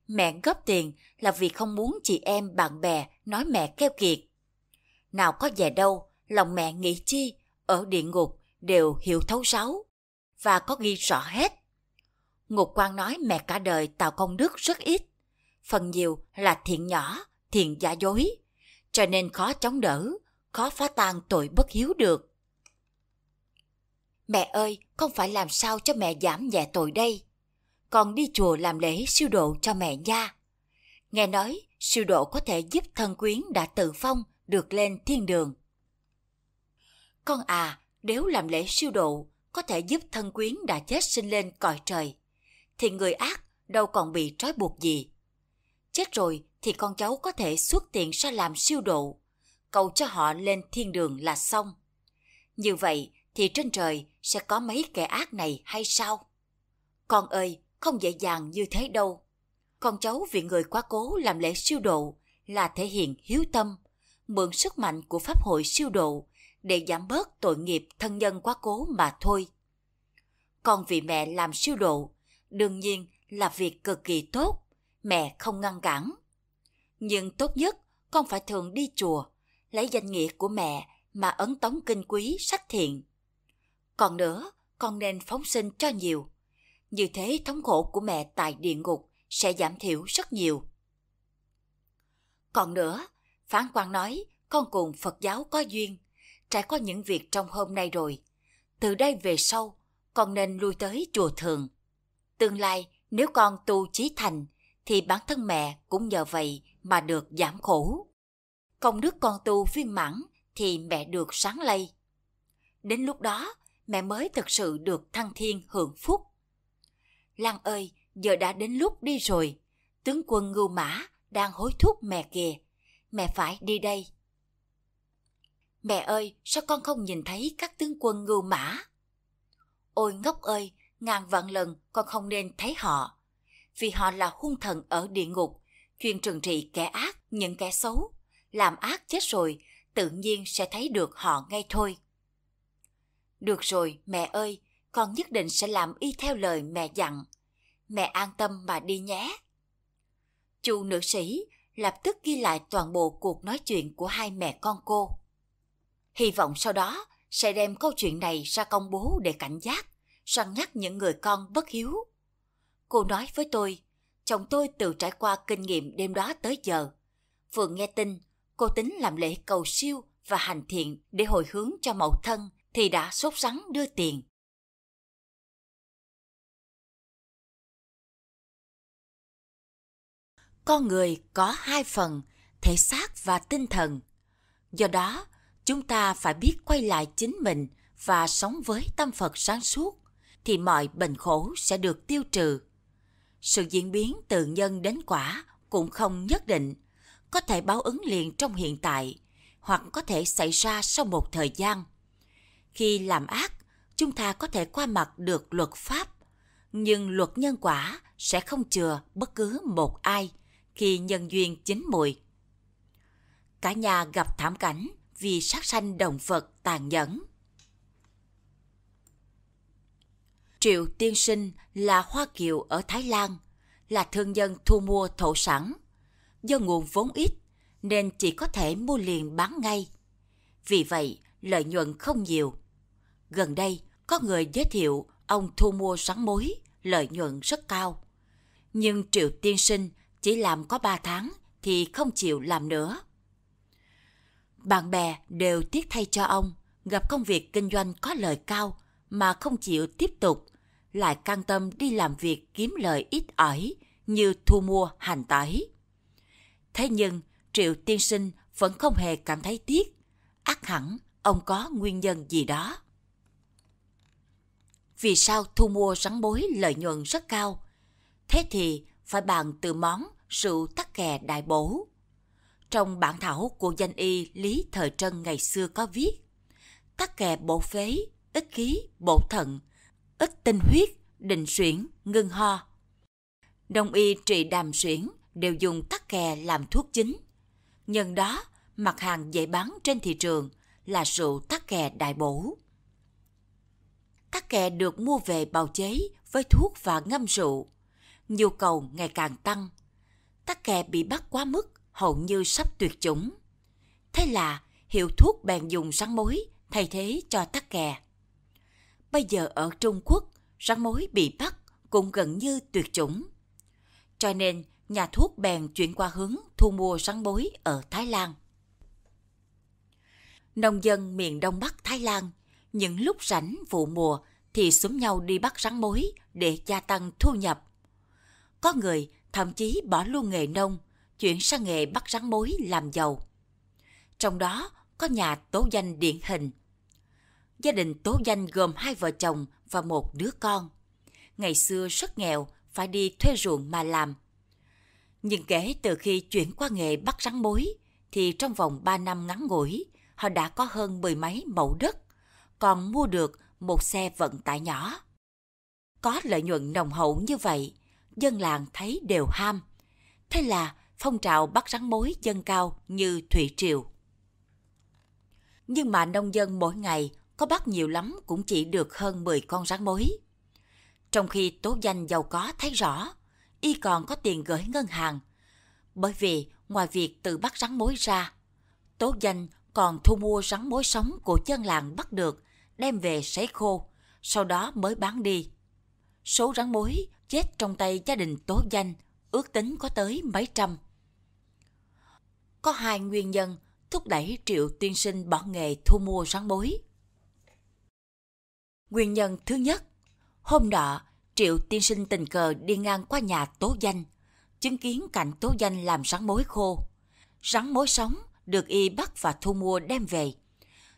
Mẹ góp tiền là vì không muốn chị em bạn bè nói mẹ keo kiệt. Nào có về đâu, lòng mẹ nghĩ chi, ở địa ngục đều hiểu thấu ráo và có ghi rõ hết. Ngục quan nói mẹ cả đời tạo Công Đức rất ít, phần nhiều là thiện nhỏ, thiện giả dối, cho nên khó chống đỡ, khó phá tan tội bất hiếu được. Mẹ ơi, không phải làm sao cho mẹ giảm nhẹ tội đây. Con đi chùa làm lễ siêu độ cho mẹ nha. Nghe nói siêu độ có thể giúp thân quyến đã tự phong được lên thiên đường. Con à, nếu làm lễ siêu độ, có thể giúp thân quyến đã chết sinh lên cõi trời, thì người ác đâu còn bị trói buộc gì. Chết rồi thì con cháu có thể xuất tiền ra làm siêu độ, cầu cho họ lên thiên đường là xong. Như vậy thì trên trời sẽ có mấy kẻ ác này hay sao? Con ơi, không dễ dàng như thế đâu. Con cháu vì người quá cố làm lễ siêu độ là thể hiện hiếu tâm, mượn sức mạnh của Pháp hội siêu độ để giảm bớt tội nghiệp thân nhân quá cố mà thôi. Con vì mẹ làm siêu độ, đương nhiên là việc cực kỳ tốt, mẹ không ngăn cản. Nhưng tốt nhất con phải thường đi chùa, lấy danh nghĩa của mẹ mà ấn tống kinh quý sách thiện. Còn nữa, con nên phóng sinh cho nhiều. Như thế thống khổ của mẹ tại địa ngục sẽ giảm thiểu rất nhiều. Còn nữa, Phán quan nói con cùng Phật giáo có duyên, trải qua những việc trong hôm nay rồi. Từ đây về sau, con nên lui tới chùa thường. Tương lai, nếu con tu chí thành, thì bản thân mẹ cũng nhờ vậy mà được giảm khổ. Công đức con tu viên mãn thì mẹ được sáng lây. Đến lúc đó, mẹ mới thực sự được thăng thiên hưởng phúc. Lan ơi, giờ đã đến lúc đi rồi. Tướng quân Ngưu Mã đang hối thúc mẹ kìa. Mẹ phải đi đây. Mẹ ơi, sao con không nhìn thấy các tướng quân ngưu mã? Ôi ngốc ơi, ngàn vạn lần con không nên thấy họ. Vì họ là hung thần ở địa ngục, chuyên trừng trị kẻ ác, những kẻ xấu. Làm ác chết rồi, tự nhiên sẽ thấy được họ ngay thôi. Được rồi, mẹ ơi, con nhất định sẽ làm y theo lời mẹ dặn. Mẹ an tâm mà đi nhé. Chu nữ sĩ lập tức ghi lại toàn bộ cuộc nói chuyện của hai mẹ con cô. Hy vọng sau đó sẽ đem câu chuyện này ra công bố để cảnh giác, săn nhắc những người con bất hiếu. Cô nói với tôi, chồng tôi từ trải qua kinh nghiệm đêm đó tới giờ. Vừa nghe tin, cô tính làm lễ cầu siêu và hành thiện để hồi hướng cho mẫu thân thì đã sốt sắng đưa tiền. Con người có hai phần, thể xác và tinh thần. Do đó, chúng ta phải biết quay lại chính mình và sống với tâm Phật sáng suốt thì mọi bệnh khổ sẽ được tiêu trừ. Sự diễn biến từ nhân đến quả cũng không nhất định, có thể báo ứng liền trong hiện tại hoặc có thể xảy ra sau một thời gian. Khi làm ác, chúng ta có thể qua mặt được luật pháp, nhưng luật nhân quả sẽ không chừa bất cứ một ai khi nhân duyên chín mùi. Cả nhà gặp thảm cảnh vì sát sanh động vật tàn nhẫn. Triệu Tiên Sinh là Hoa Kiều ở Thái Lan, là thương dân thu mua thổ sản. Do nguồn vốn ít nên chỉ có thể mua liền bán ngay. Vì vậy, lợi nhuận không nhiều. Gần đây, có người giới thiệu ông thu mua sắn mối, lợi nhuận rất cao. Nhưng Triệu Tiên Sinh chỉ làm có 3 tháng thì không chịu làm nữa. Bạn bè đều tiếc thay cho ông, gặp công việc kinh doanh có lời cao mà không chịu tiếp tục, lại can tâm đi làm việc kiếm lời ít ỏi như thu mua hành tỏi. Thế nhưng, Triệu Tiên Sinh vẫn không hề cảm thấy tiếc, ác hẳn ông có nguyên nhân gì đó. Vì sao thu mua rắn bối lợi nhuận rất cao? Thế thì phải bàn từ món rượu tắc kè đại bổ. Trong bản thảo của danh y Lý Thời Trân ngày xưa có viết, tắc kè bộ phế, ít khí, bộ thận, ít tinh huyết, định suyễn, ngưng ho. Đông y trị đàm suyễn đều dùng tắc kè làm thuốc chính. Nhân đó, mặt hàng dễ bán trên thị trường là rượu tắc kè đại bổ. Tắc kè được mua về bào chế với thuốc và ngâm rượu. Nhu cầu ngày càng tăng. Tắc kè bị bắt quá mức hầu như sắp tuyệt chủng. Thế là hiệu thuốc bèn dùng rắn mối thay thế cho tắc kè. Bây giờ ở Trung Quốc, rắn mối bị bắt cũng gần như tuyệt chủng. Cho nên, nhà thuốc bèn chuyển qua hướng thu mua rắn mối ở Thái Lan. Nông dân miền Đông Bắc Thái Lan, những lúc rảnh vụ mùa thì xúm nhau đi bắt rắn mối để gia tăng thu nhập. Có người thậm chí bỏ luôn nghề nông chuyển sang nghề bắt rắn mối làm giàu. Trong đó có nhà tố danh điển hình. Gia đình tố danh gồm hai vợ chồng và một đứa con. Ngày xưa rất nghèo, phải đi thuê ruộng mà làm. Nhưng kể từ khi chuyển qua nghề bắt rắn mối, thì trong vòng 3 năm ngắn ngủi, họ đã có hơn mười mấy mẫu đất, còn mua được một xe vận tải nhỏ. Có lợi nhuận nồng hậu như vậy, dân làng thấy đều ham. Thế là phong trào bắt rắn mối dâng cao như thủy triều. Nhưng mà nông dân mỗi ngày có bắt nhiều lắm cũng chỉ được hơn 10 con rắn mối. Trong khi tố danh giàu có thấy rõ, y còn có tiền gửi ngân hàng. Bởi vì ngoài việc tự bắt rắn mối ra, tố danh còn thu mua rắn mối sống của dân làng bắt được, đem về sấy khô, sau đó mới bán đi. Số rắn mối chết trong tay gia đình tố danh ước tính có tới mấy trăm có hai nguyên nhân thúc đẩy Triệu tiên Sinh bỏ nghề thu mua sáng bối. Nguyên nhân thứ nhất, hôm nọ Triệu Tiên Sinh tình cờ đi ngang qua nhà Tố Danh, chứng kiến cảnh Tố Danh làm rắn mối khô. Rắn mối sống được y bắt và thu mua đem về.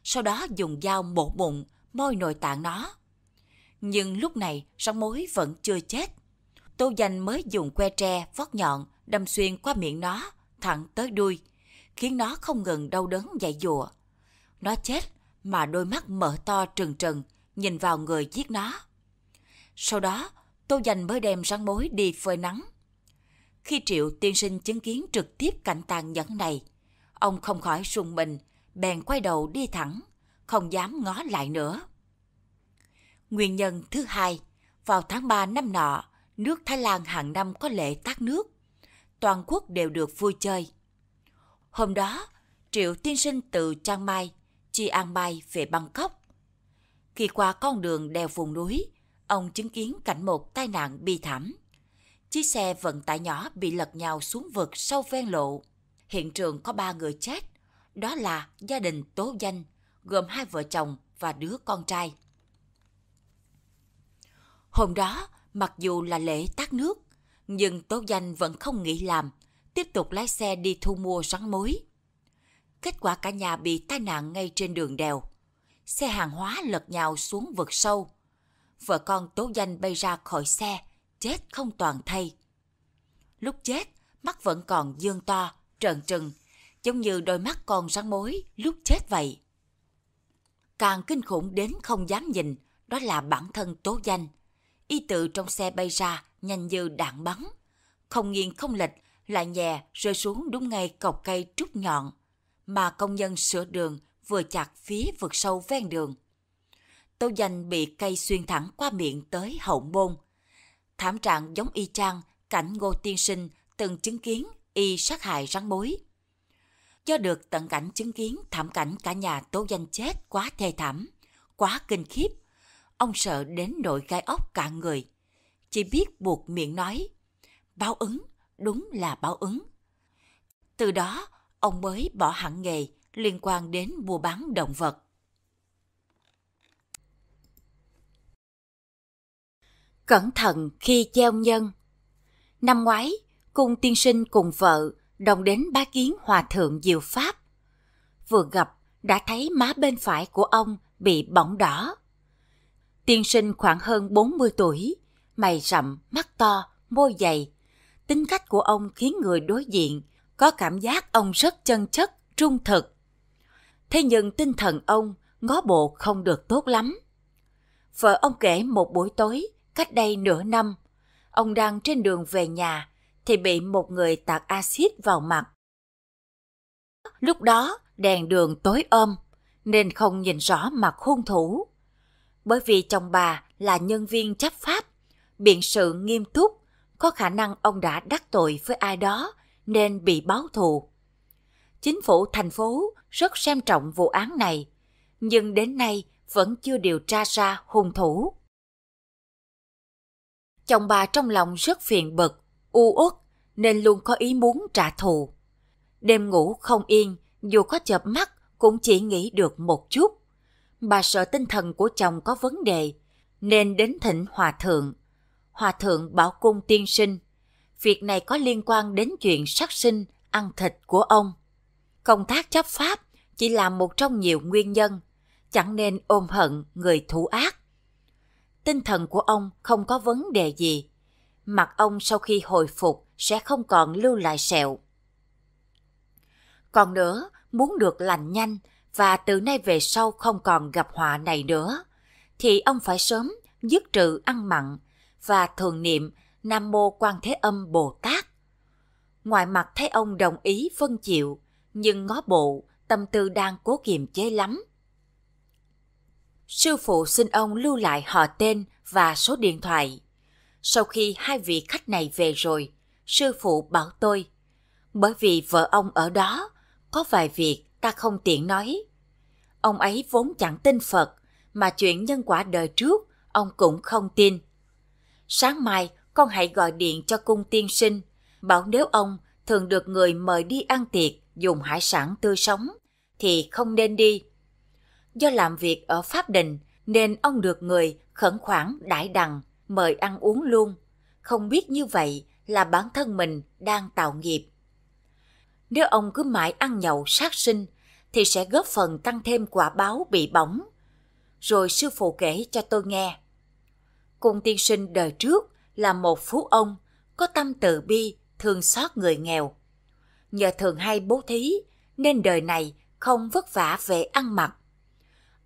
Sau đó dùng dao mổ bụng, moi nội tạng nó. Nhưng lúc này rắn mối vẫn chưa chết. Tố Danh mới dùng que tre vót nhọn đâm xuyên qua miệng nó, thẳng tới đuôi – khiến nó không ngừng đau đớn dạy dụa. Nó chết mà đôi mắt mở to trừng trừng nhìn vào người giết nó. Sau đó, Tô Dành mới đem rắn mối đi phơi nắng. Khi Triệu tiên sinh chứng kiến trực tiếp cảnh tàn nhẫn này, ông không khỏi sùng mình, bèn quay đầu đi thẳng, không dám ngó lại nữa. Nguyên nhân thứ hai, vào tháng 3 năm nọ, nước Thái Lan hàng năm có lễ tát nước. Toàn quốc đều được vui chơi. Hôm đó, Triệu tiên sinh từ Trang Mai, Chi An Mai về Bangkok. Khi qua con đường đèo vùng núi, ông chứng kiến cảnh một tai nạn bi thảm. Chiếc xe vận tải nhỏ bị lật nhào xuống vực sâu ven lộ. Hiện trường có ba người chết, đó là gia đình tố danh, gồm hai vợ chồng và đứa con trai. Hôm đó, mặc dù là lễ tát nước, nhưng tố danh vẫn không nghỉ làm tiếp tục lái xe đi thu mua rắn mối. Kết quả cả nhà bị tai nạn ngay trên đường đèo. Xe hàng hóa lật nhào xuống vực sâu. Vợ con tố danh bay ra khỏi xe, chết không toàn thay. Lúc chết, mắt vẫn còn dương to, trợn trừng, giống như đôi mắt con rắn mối lúc chết vậy. Càng kinh khủng đến không dám nhìn, đó là bản thân tố danh. Y tự trong xe bay ra, nhanh như đạn bắn. Không nghiêng không lệch, lại nhẹ rơi xuống đúng ngay cọc cây trúc nhọn mà công nhân sửa đường vừa chặt phía vực sâu ven đường. tô danh bị cây xuyên thẳng qua miệng tới hậu môn. Thảm trạng giống y chang cảnh Ngô Tiên Sinh từng chứng kiến y sát hại rắn mối. Do được tận cảnh chứng kiến thảm cảnh cả nhà tố danh chết quá thê thảm, quá kinh khiếp, ông sợ đến nỗi gai ốc cả người. Chỉ biết buộc miệng nói, báo ứng, đúng là báo ứng. Từ đó, ông mới bỏ hẳn nghề liên quan đến mua bán động vật. Cẩn thận khi gieo nhân Năm ngoái, cung tiên sinh cùng vợ đồng đến bá kiến hòa thượng diệu pháp. Vừa gặp, đã thấy má bên phải của ông bị bỏng đỏ. Tiên sinh khoảng hơn 40 tuổi, mày rậm, mắt to, môi dày, tính cách của ông khiến người đối diện có cảm giác ông rất chân chất, trung thực. Thế nhưng tinh thần ông ngó bộ không được tốt lắm. Vợ ông kể một buổi tối, cách đây nửa năm, ông đang trên đường về nhà thì bị một người tạt axit vào mặt. Lúc đó, đèn đường tối ôm nên không nhìn rõ mặt hung thủ. Bởi vì chồng bà là nhân viên chấp pháp, biện sự nghiêm túc có khả năng ông đã đắc tội với ai đó nên bị báo thù. Chính phủ thành phố rất xem trọng vụ án này, nhưng đến nay vẫn chưa điều tra ra hung thủ. Chồng bà trong lòng rất phiền bực, u uất nên luôn có ý muốn trả thù. Đêm ngủ không yên, dù có chợp mắt cũng chỉ nghĩ được một chút. Bà sợ tinh thần của chồng có vấn đề, nên đến thỉnh hòa thượng Hòa thượng Bảo Cung tiên sinh. Việc này có liên quan đến chuyện sát sinh, ăn thịt của ông. Công tác chấp pháp chỉ là một trong nhiều nguyên nhân, chẳng nên ôm hận người thủ ác. Tinh thần của ông không có vấn đề gì. Mặt ông sau khi hồi phục sẽ không còn lưu lại sẹo. Còn nữa, muốn được lành nhanh và từ nay về sau không còn gặp họa này nữa, thì ông phải sớm dứt trừ ăn mặn, và thường niệm Nam Mô Quan Thế Âm Bồ Tát. Ngoài mặt thấy ông đồng ý phân chịu, nhưng ngó bộ, tâm tư đang cố kiềm chế lắm. Sư phụ xin ông lưu lại họ tên và số điện thoại. Sau khi hai vị khách này về rồi, sư phụ bảo tôi, bởi vì vợ ông ở đó, có vài việc ta không tiện nói. Ông ấy vốn chẳng tin Phật, mà chuyện nhân quả đời trước ông cũng không tin sáng mai con hãy gọi điện cho cung tiên sinh, bảo nếu ông thường được người mời đi ăn tiệc dùng hải sản tươi sống, thì không nên đi. Do làm việc ở Pháp Đình, nên ông được người khẩn khoản đãi đằng, mời ăn uống luôn. Không biết như vậy là bản thân mình đang tạo nghiệp. Nếu ông cứ mãi ăn nhậu sát sinh, thì sẽ góp phần tăng thêm quả báo bị bỏng. Rồi sư phụ kể cho tôi nghe. Cung tiên sinh đời trước là một phú ông, có tâm từ bi, thương xót người nghèo. Nhờ thường hay bố thí, nên đời này không vất vả về ăn mặc.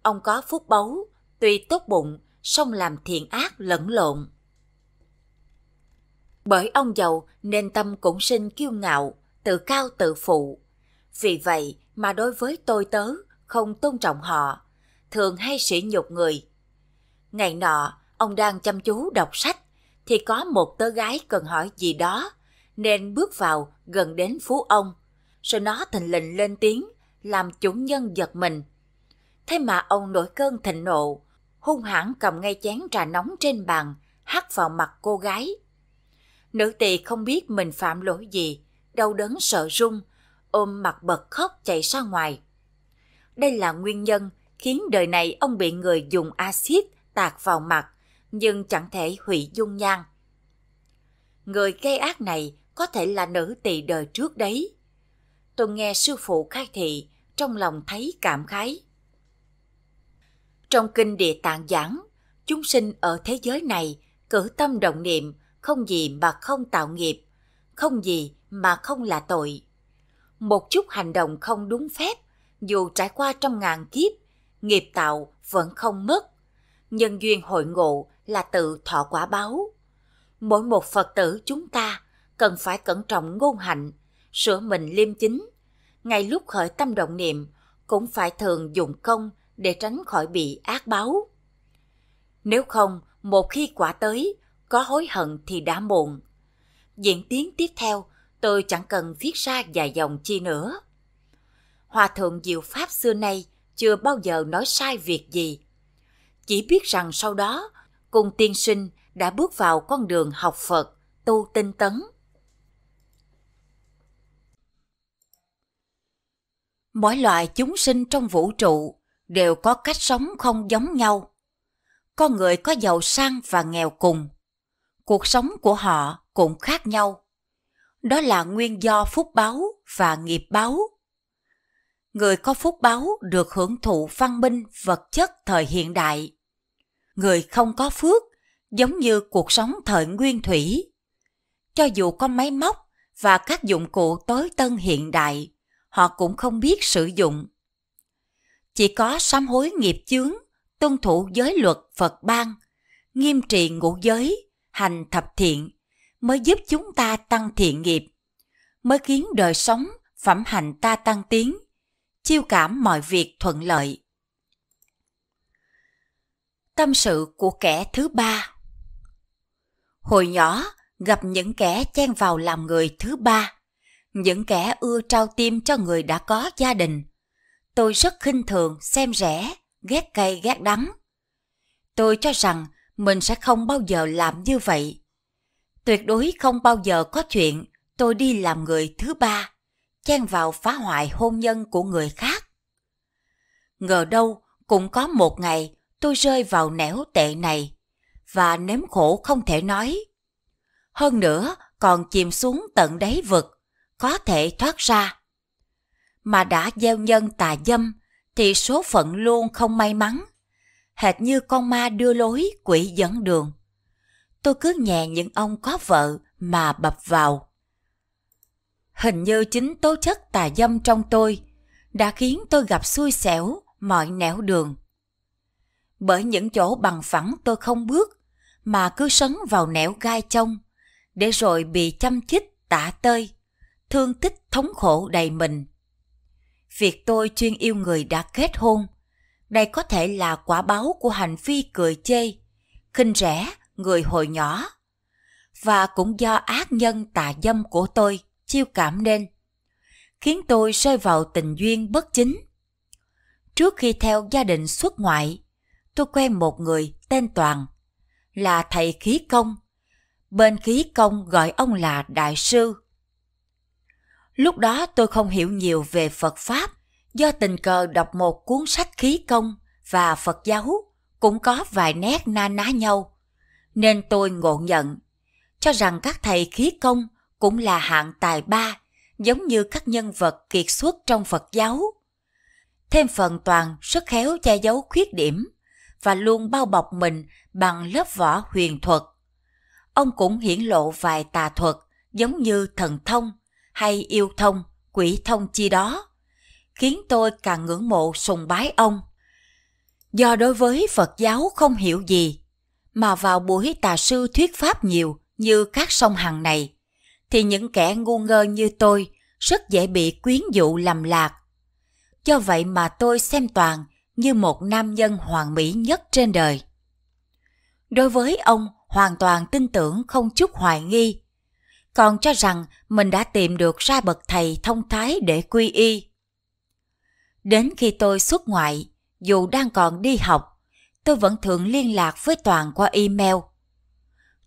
Ông có phúc báu, tuy tốt bụng, song làm thiện ác lẫn lộn. Bởi ông giàu nên tâm cũng sinh kiêu ngạo, tự cao tự phụ. Vì vậy mà đối với tôi tớ không tôn trọng họ, thường hay sỉ nhục người. Ngày nọ, ông đang chăm chú đọc sách thì có một tớ gái cần hỏi gì đó nên bước vào gần đến phú ông rồi nó thình lình lên tiếng làm chủ nhân giật mình thế mà ông nổi cơn thịnh nộ hung hãn cầm ngay chén trà nóng trên bàn hắt vào mặt cô gái nữ tỳ không biết mình phạm lỗi gì đau đớn sợ run ôm mặt bật khóc chạy ra ngoài đây là nguyên nhân khiến đời này ông bị người dùng axit tạt vào mặt nhưng chẳng thể hủy dung nhan. Người gây ác này có thể là nữ tỳ đời trước đấy. Tôi nghe sư phụ khai thị, trong lòng thấy cảm khái. Trong kinh địa tạng giảng, chúng sinh ở thế giới này cử tâm động niệm, không gì mà không tạo nghiệp, không gì mà không là tội. Một chút hành động không đúng phép, dù trải qua trong ngàn kiếp, nghiệp tạo vẫn không mất. Nhân duyên hội ngộ là tự thọ quả báo. Mỗi một Phật tử chúng ta cần phải cẩn trọng ngôn hạnh, sửa mình liêm chính. Ngay lúc khởi tâm động niệm cũng phải thường dùng công để tránh khỏi bị ác báo. Nếu không, một khi quả tới, có hối hận thì đã muộn. Diễn tiến tiếp theo, tôi chẳng cần viết ra dài dòng chi nữa. Hòa thượng Diệu Pháp xưa nay chưa bao giờ nói sai việc gì. Chỉ biết rằng sau đó cùng tiên sinh đã bước vào con đường học Phật, tu tinh tấn. Mỗi loại chúng sinh trong vũ trụ đều có cách sống không giống nhau. Con người có giàu sang và nghèo cùng. Cuộc sống của họ cũng khác nhau. Đó là nguyên do phúc báo và nghiệp báo. Người có phúc báo được hưởng thụ văn minh vật chất thời hiện đại người không có phước, giống như cuộc sống thời nguyên thủy. Cho dù có máy móc và các dụng cụ tối tân hiện đại, họ cũng không biết sử dụng. Chỉ có sám hối nghiệp chướng, tuân thủ giới luật Phật ban, nghiêm trì ngũ giới, hành thập thiện, mới giúp chúng ta tăng thiện nghiệp, mới khiến đời sống, phẩm hạnh ta tăng tiến, chiêu cảm mọi việc thuận lợi. Tâm sự của kẻ thứ ba Hồi nhỏ, gặp những kẻ chen vào làm người thứ ba, những kẻ ưa trao tim cho người đã có gia đình. Tôi rất khinh thường, xem rẻ, ghét cay ghét đắng. Tôi cho rằng mình sẽ không bao giờ làm như vậy. Tuyệt đối không bao giờ có chuyện tôi đi làm người thứ ba, chen vào phá hoại hôn nhân của người khác. Ngờ đâu cũng có một ngày tôi rơi vào nẻo tệ này và nếm khổ không thể nói. Hơn nữa còn chìm xuống tận đáy vực, có thể thoát ra. Mà đã gieo nhân tà dâm thì số phận luôn không may mắn, hệt như con ma đưa lối quỷ dẫn đường. Tôi cứ nhẹ những ông có vợ mà bập vào. Hình như chính tố chất tà dâm trong tôi đã khiến tôi gặp xui xẻo mọi nẻo đường bởi những chỗ bằng phẳng tôi không bước, mà cứ sấn vào nẻo gai trông để rồi bị chăm chích tả tơi, thương tích thống khổ đầy mình. Việc tôi chuyên yêu người đã kết hôn, đây có thể là quả báo của hành vi cười chê, khinh rẻ người hồi nhỏ, và cũng do ác nhân tà dâm của tôi chiêu cảm nên, khiến tôi rơi vào tình duyên bất chính. Trước khi theo gia đình xuất ngoại, tôi quen một người tên Toàn, là thầy khí công. Bên khí công gọi ông là Đại sư. Lúc đó tôi không hiểu nhiều về Phật Pháp, do tình cờ đọc một cuốn sách khí công và Phật giáo cũng có vài nét na ná nhau, nên tôi ngộ nhận, cho rằng các thầy khí công cũng là hạng tài ba, giống như các nhân vật kiệt xuất trong Phật giáo. Thêm phần toàn rất khéo che giấu khuyết điểm, và luôn bao bọc mình bằng lớp vỏ huyền thuật. Ông cũng hiển lộ vài tà thuật giống như thần thông hay yêu thông, quỷ thông chi đó, khiến tôi càng ngưỡng mộ sùng bái ông. Do đối với Phật giáo không hiểu gì, mà vào buổi tà sư thuyết pháp nhiều như các sông hằng này, thì những kẻ ngu ngơ như tôi rất dễ bị quyến dụ lầm lạc. cho vậy mà tôi xem toàn như một nam nhân hoàn mỹ nhất trên đời. Đối với ông, hoàn toàn tin tưởng không chút hoài nghi. Còn cho rằng mình đã tìm được ra bậc thầy thông thái để quy y. Đến khi tôi xuất ngoại, dù đang còn đi học, tôi vẫn thường liên lạc với Toàn qua email.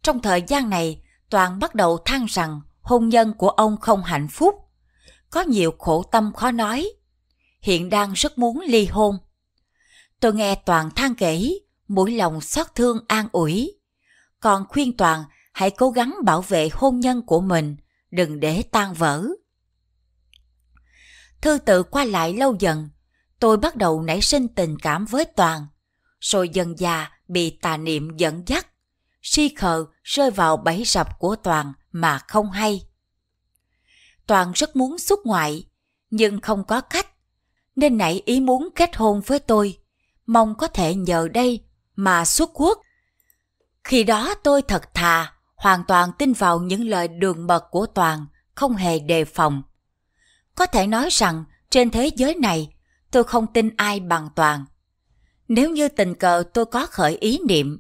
Trong thời gian này, Toàn bắt đầu than rằng hôn nhân của ông không hạnh phúc, có nhiều khổ tâm khó nói. Hiện đang rất muốn ly hôn. Tôi nghe Toàn than kể, mũi lòng xót thương an ủi. Còn khuyên Toàn hãy cố gắng bảo vệ hôn nhân của mình, đừng để tan vỡ. Thư tự qua lại lâu dần, tôi bắt đầu nảy sinh tình cảm với Toàn, rồi dần già bị tà niệm dẫn dắt, si khờ rơi vào bẫy rập của Toàn mà không hay. Toàn rất muốn xuất ngoại, nhưng không có cách, nên nảy ý muốn kết hôn với tôi mong có thể nhờ đây mà xuất quốc. Khi đó tôi thật thà, hoàn toàn tin vào những lời đường mật của Toàn, không hề đề phòng. Có thể nói rằng trên thế giới này, tôi không tin ai bằng Toàn. Nếu như tình cờ tôi có khởi ý niệm,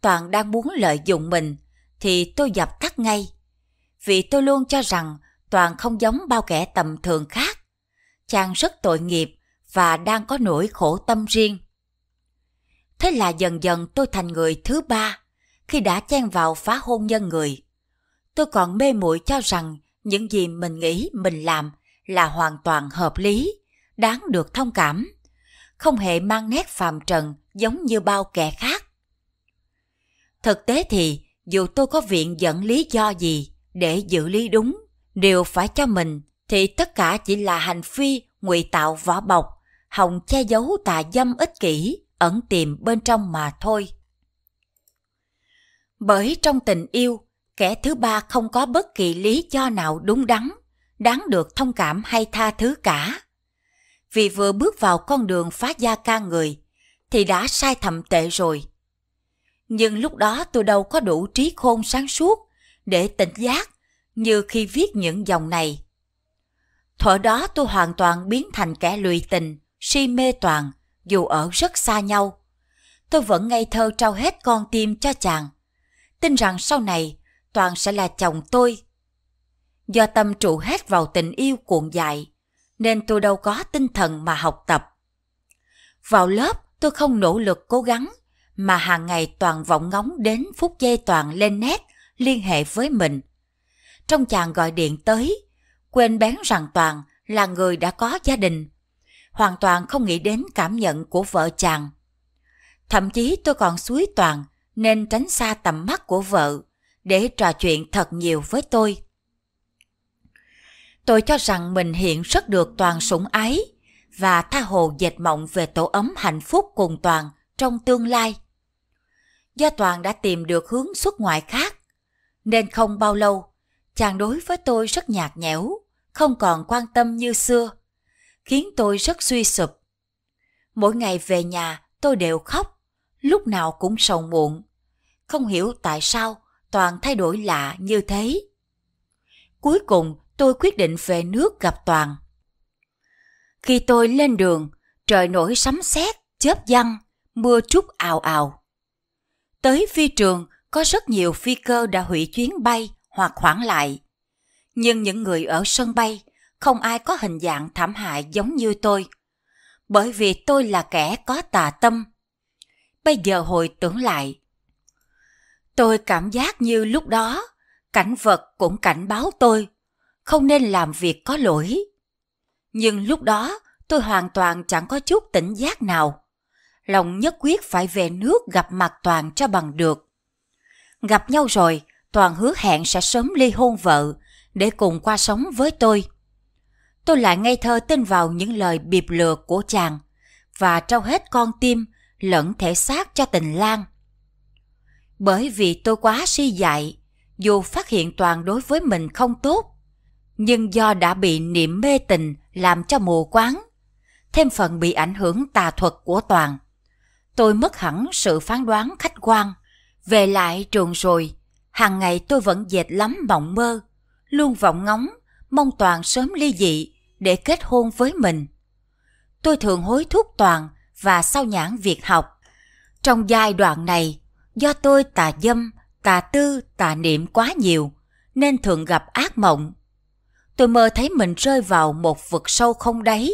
Toàn đang muốn lợi dụng mình, thì tôi dập tắt ngay. Vì tôi luôn cho rằng Toàn không giống bao kẻ tầm thường khác. Chàng rất tội nghiệp và đang có nỗi khổ tâm riêng. Thế là dần dần tôi thành người thứ ba khi đã chen vào phá hôn nhân người. Tôi còn mê muội cho rằng những gì mình nghĩ mình làm là hoàn toàn hợp lý, đáng được thông cảm, không hề mang nét phàm trần giống như bao kẻ khác. Thực tế thì, dù tôi có viện dẫn lý do gì để giữ lý đúng, điều phải cho mình thì tất cả chỉ là hành phi ngụy tạo vỏ bọc, hồng che giấu tà dâm ích kỷ ẩn tìm bên trong mà thôi. Bởi trong tình yêu, kẻ thứ ba không có bất kỳ lý do nào đúng đắn, đáng được thông cảm hay tha thứ cả. Vì vừa bước vào con đường phá gia ca người, thì đã sai thầm tệ rồi. Nhưng lúc đó tôi đâu có đủ trí khôn sáng suốt để tỉnh giác như khi viết những dòng này. Thuở đó tôi hoàn toàn biến thành kẻ lùi tình, si mê toàn, dù ở rất xa nhau. Tôi vẫn ngây thơ trao hết con tim cho chàng. Tin rằng sau này, Toàn sẽ là chồng tôi. Do tâm trụ hết vào tình yêu cuộn dại, nên tôi đâu có tinh thần mà học tập. Vào lớp, tôi không nỗ lực cố gắng, mà hàng ngày Toàn vọng ngóng đến phút giây Toàn lên nét liên hệ với mình. Trong chàng gọi điện tới, quên bén rằng Toàn là người đã có gia đình hoàn toàn không nghĩ đến cảm nhận của vợ chàng. Thậm chí tôi còn suối toàn nên tránh xa tầm mắt của vợ để trò chuyện thật nhiều với tôi. Tôi cho rằng mình hiện rất được toàn sủng ái và tha hồ dệt mộng về tổ ấm hạnh phúc cùng toàn trong tương lai. Do toàn đã tìm được hướng xuất ngoại khác, nên không bao lâu, chàng đối với tôi rất nhạt nhẽo, không còn quan tâm như xưa khiến tôi rất suy sụp. Mỗi ngày về nhà tôi đều khóc, lúc nào cũng sầu muộn. Không hiểu tại sao Toàn thay đổi lạ như thế. Cuối cùng tôi quyết định về nước gặp Toàn. Khi tôi lên đường, trời nổi sấm sét, chớp giăng, mưa trút ào ào. Tới phi trường, có rất nhiều phi cơ đã hủy chuyến bay hoặc khoảng lại. Nhưng những người ở sân bay không ai có hình dạng thảm hại giống như tôi. Bởi vì tôi là kẻ có tà tâm. Bây giờ hồi tưởng lại, tôi cảm giác như lúc đó, cảnh vật cũng cảnh báo tôi, không nên làm việc có lỗi. Nhưng lúc đó, tôi hoàn toàn chẳng có chút tỉnh giác nào. Lòng nhất quyết phải về nước gặp mặt Toàn cho bằng được. Gặp nhau rồi, Toàn hứa hẹn sẽ sớm ly hôn vợ để cùng qua sống với tôi tôi lại ngây thơ tin vào những lời bịp lừa của chàng và trao hết con tim lẫn thể xác cho tình lang. Bởi vì tôi quá si dại, dù phát hiện toàn đối với mình không tốt, nhưng do đã bị niệm mê tình làm cho mù quáng, thêm phần bị ảnh hưởng tà thuật của toàn. Tôi mất hẳn sự phán đoán khách quan. Về lại trường rồi, hàng ngày tôi vẫn dệt lắm mộng mơ, luôn vọng ngóng, mong toàn sớm ly dị để kết hôn với mình. Tôi thường hối thúc toàn và sao nhãn việc học. Trong giai đoạn này, do tôi tà dâm, tà tư, tà niệm quá nhiều, nên thường gặp ác mộng. Tôi mơ thấy mình rơi vào một vực sâu không đáy.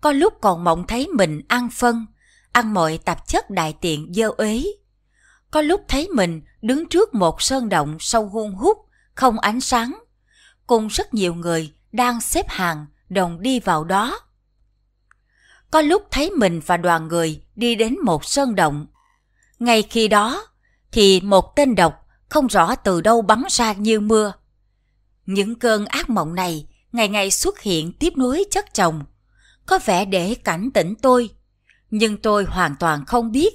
Có lúc còn mộng thấy mình ăn phân, ăn mọi tạp chất đại tiện dơ ế. Có lúc thấy mình đứng trước một sơn động sâu hun hút, không ánh sáng, cùng rất nhiều người đang xếp hàng đồng đi vào đó. Có lúc thấy mình và đoàn người đi đến một sơn động. Ngay khi đó, thì một tên độc không rõ từ đâu bắn ra như mưa. Những cơn ác mộng này ngày ngày xuất hiện tiếp nối chất chồng. Có vẻ để cảnh tỉnh tôi, nhưng tôi hoàn toàn không biết.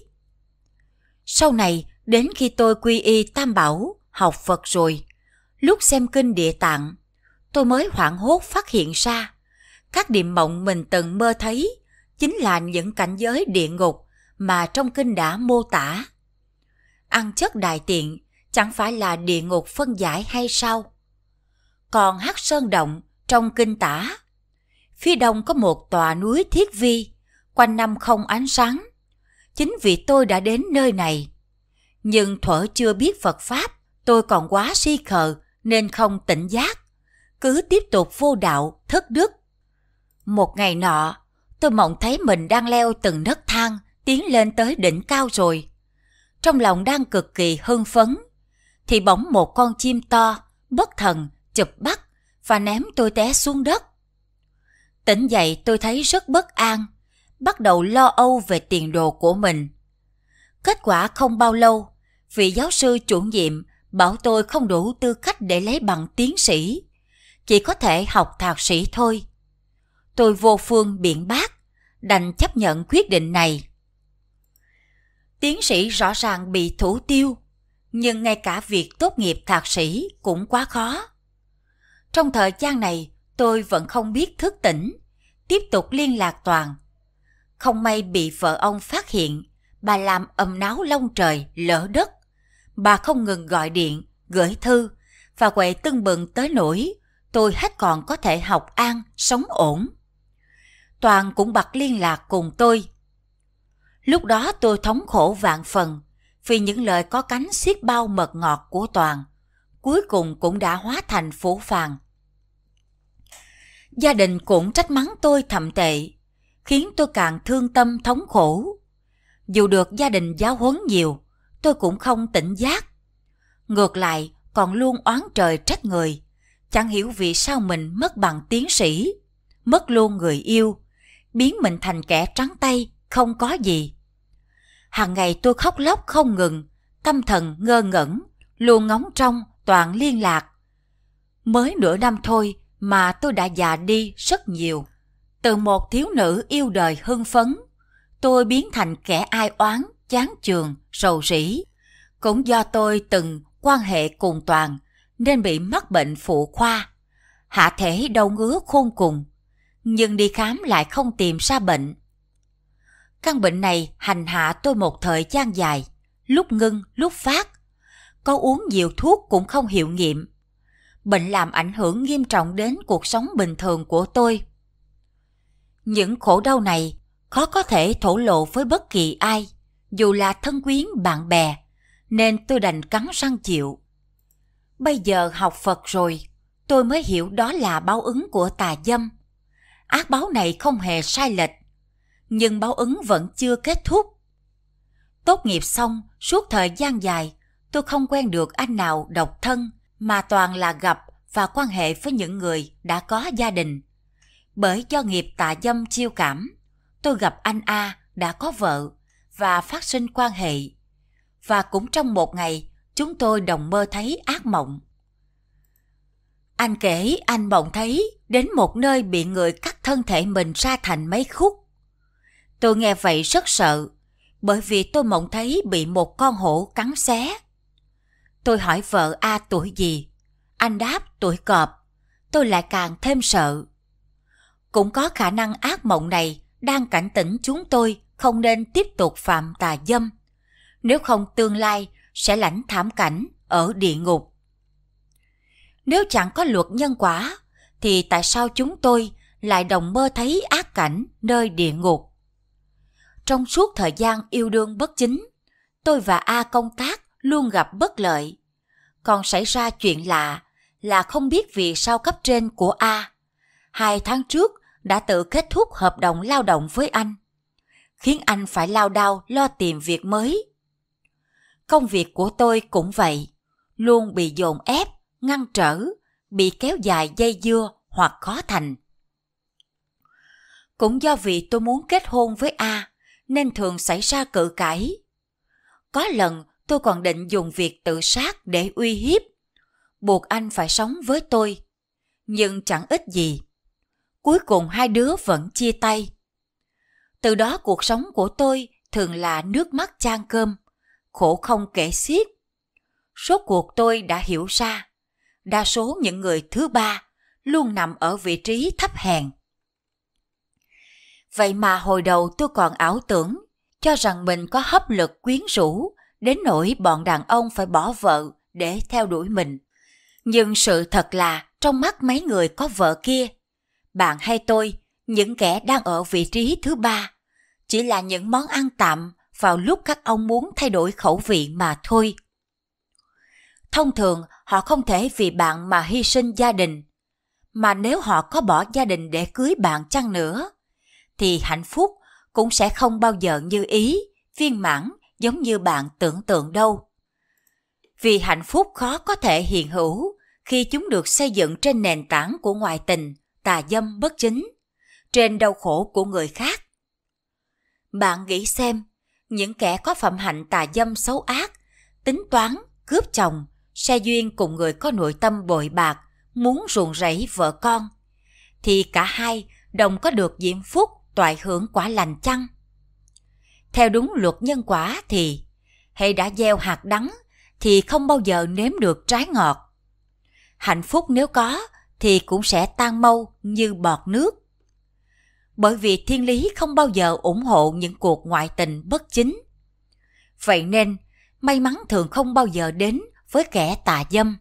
Sau này, đến khi tôi quy y tam bảo, học Phật rồi, lúc xem kinh địa tạng, tôi mới hoảng hốt phát hiện ra các điểm mộng mình từng mơ thấy chính là những cảnh giới địa ngục mà trong kinh đã mô tả. Ăn chất đại tiện chẳng phải là địa ngục phân giải hay sao? Còn hát sơn động trong kinh tả, phía đông có một tòa núi thiết vi, quanh năm không ánh sáng. Chính vì tôi đã đến nơi này. Nhưng thuở chưa biết Phật Pháp, tôi còn quá si khờ nên không tỉnh giác. Cứ tiếp tục vô đạo, thất đức một ngày nọ, tôi mộng thấy mình đang leo từng nấc thang, tiến lên tới đỉnh cao rồi. Trong lòng đang cực kỳ hưng phấn, thì bỗng một con chim to, bất thần, chụp bắt và ném tôi té xuống đất. Tỉnh dậy tôi thấy rất bất an, bắt đầu lo âu về tiền đồ của mình. Kết quả không bao lâu, vị giáo sư chủ nhiệm bảo tôi không đủ tư cách để lấy bằng tiến sĩ, chỉ có thể học thạc sĩ thôi tôi vô phương biện bác, đành chấp nhận quyết định này. Tiến sĩ rõ ràng bị thủ tiêu, nhưng ngay cả việc tốt nghiệp thạc sĩ cũng quá khó. Trong thời gian này, tôi vẫn không biết thức tỉnh, tiếp tục liên lạc toàn. Không may bị vợ ông phát hiện, bà làm ầm náo lông trời, lỡ đất. Bà không ngừng gọi điện, gửi thư, và quậy tưng bừng tới nỗi tôi hết còn có thể học an, sống ổn. Toàn cũng bật liên lạc cùng tôi. Lúc đó tôi thống khổ vạn phần vì những lời có cánh xiết bao mật ngọt của Toàn cuối cùng cũng đã hóa thành phổ phàng. Gia đình cũng trách mắng tôi thậm tệ, khiến tôi càng thương tâm thống khổ. Dù được gia đình giáo huấn nhiều, tôi cũng không tỉnh giác. Ngược lại, còn luôn oán trời trách người, chẳng hiểu vì sao mình mất bằng tiến sĩ, mất luôn người yêu, biến mình thành kẻ trắng tay, không có gì. Hàng ngày tôi khóc lóc không ngừng, tâm thần ngơ ngẩn, luôn ngóng trong, toàn liên lạc. Mới nửa năm thôi mà tôi đã già đi rất nhiều. Từ một thiếu nữ yêu đời hưng phấn, tôi biến thành kẻ ai oán, chán trường, sầu rĩ. Cũng do tôi từng quan hệ cùng toàn nên bị mắc bệnh phụ khoa. Hạ thể đau ngứa khôn cùng, nhưng đi khám lại không tìm ra bệnh. Căn bệnh này hành hạ tôi một thời gian dài, lúc ngưng, lúc phát. Có uống nhiều thuốc cũng không hiệu nghiệm. Bệnh làm ảnh hưởng nghiêm trọng đến cuộc sống bình thường của tôi. Những khổ đau này khó có thể thổ lộ với bất kỳ ai, dù là thân quyến bạn bè, nên tôi đành cắn răng chịu. Bây giờ học Phật rồi, tôi mới hiểu đó là báo ứng của tà dâm – ác báo này không hề sai lệch, nhưng báo ứng vẫn chưa kết thúc. Tốt nghiệp xong, suốt thời gian dài, tôi không quen được anh nào độc thân, mà toàn là gặp và quan hệ với những người đã có gia đình. Bởi do nghiệp tà dâm chiêu cảm, tôi gặp anh A đã có vợ và phát sinh quan hệ. Và cũng trong một ngày, chúng tôi đồng mơ thấy ác mộng. Anh kể anh mộng thấy đến một nơi bị người cắt thân thể mình ra thành mấy khúc. Tôi nghe vậy rất sợ, bởi vì tôi mộng thấy bị một con hổ cắn xé. Tôi hỏi vợ A tuổi gì? Anh đáp tuổi cọp. Tôi lại càng thêm sợ. Cũng có khả năng ác mộng này đang cảnh tỉnh chúng tôi không nên tiếp tục phạm tà dâm. Nếu không tương lai sẽ lãnh thảm cảnh ở địa ngục. Nếu chẳng có luật nhân quả, thì tại sao chúng tôi lại đồng mơ thấy ác cảnh nơi địa ngục? Trong suốt thời gian yêu đương bất chính, tôi và A công tác luôn gặp bất lợi. Còn xảy ra chuyện lạ là không biết vì sao cấp trên của A. Hai tháng trước đã tự kết thúc hợp đồng lao động với anh, khiến anh phải lao đao lo tìm việc mới. Công việc của tôi cũng vậy, luôn bị dồn ép ngăn trở, bị kéo dài dây dưa hoặc khó thành. Cũng do vì tôi muốn kết hôn với A nên thường xảy ra cự cãi. Có lần tôi còn định dùng việc tự sát để uy hiếp, buộc anh phải sống với tôi. Nhưng chẳng ít gì. Cuối cùng hai đứa vẫn chia tay. Từ đó cuộc sống của tôi thường là nước mắt chan cơm, khổ không kể xiết. số cuộc tôi đã hiểu ra đa số những người thứ ba luôn nằm ở vị trí thấp hèn. Vậy mà hồi đầu tôi còn ảo tưởng, cho rằng mình có hấp lực quyến rũ, đến nỗi bọn đàn ông phải bỏ vợ để theo đuổi mình. Nhưng sự thật là trong mắt mấy người có vợ kia, bạn hay tôi, những kẻ đang ở vị trí thứ ba, chỉ là những món ăn tạm vào lúc các ông muốn thay đổi khẩu vị mà thôi. Thông thường, họ không thể vì bạn mà hy sinh gia đình. Mà nếu họ có bỏ gia đình để cưới bạn chăng nữa, thì hạnh phúc cũng sẽ không bao giờ như ý, viên mãn giống như bạn tưởng tượng đâu. Vì hạnh phúc khó có thể hiện hữu khi chúng được xây dựng trên nền tảng của ngoại tình, tà dâm bất chính, trên đau khổ của người khác. Bạn nghĩ xem, những kẻ có phẩm hạnh tà dâm xấu ác, tính toán, cướp chồng, xe duyên cùng người có nội tâm bội bạc, muốn ruồng rẫy vợ con, thì cả hai đồng có được diễm phúc toại hưởng quả lành chăng? Theo đúng luật nhân quả thì, hệ đã gieo hạt đắng thì không bao giờ nếm được trái ngọt. Hạnh phúc nếu có thì cũng sẽ tan mâu như bọt nước. Bởi vì thiên lý không bao giờ ủng hộ những cuộc ngoại tình bất chính. Vậy nên, may mắn thường không bao giờ đến với kẻ tà dâm.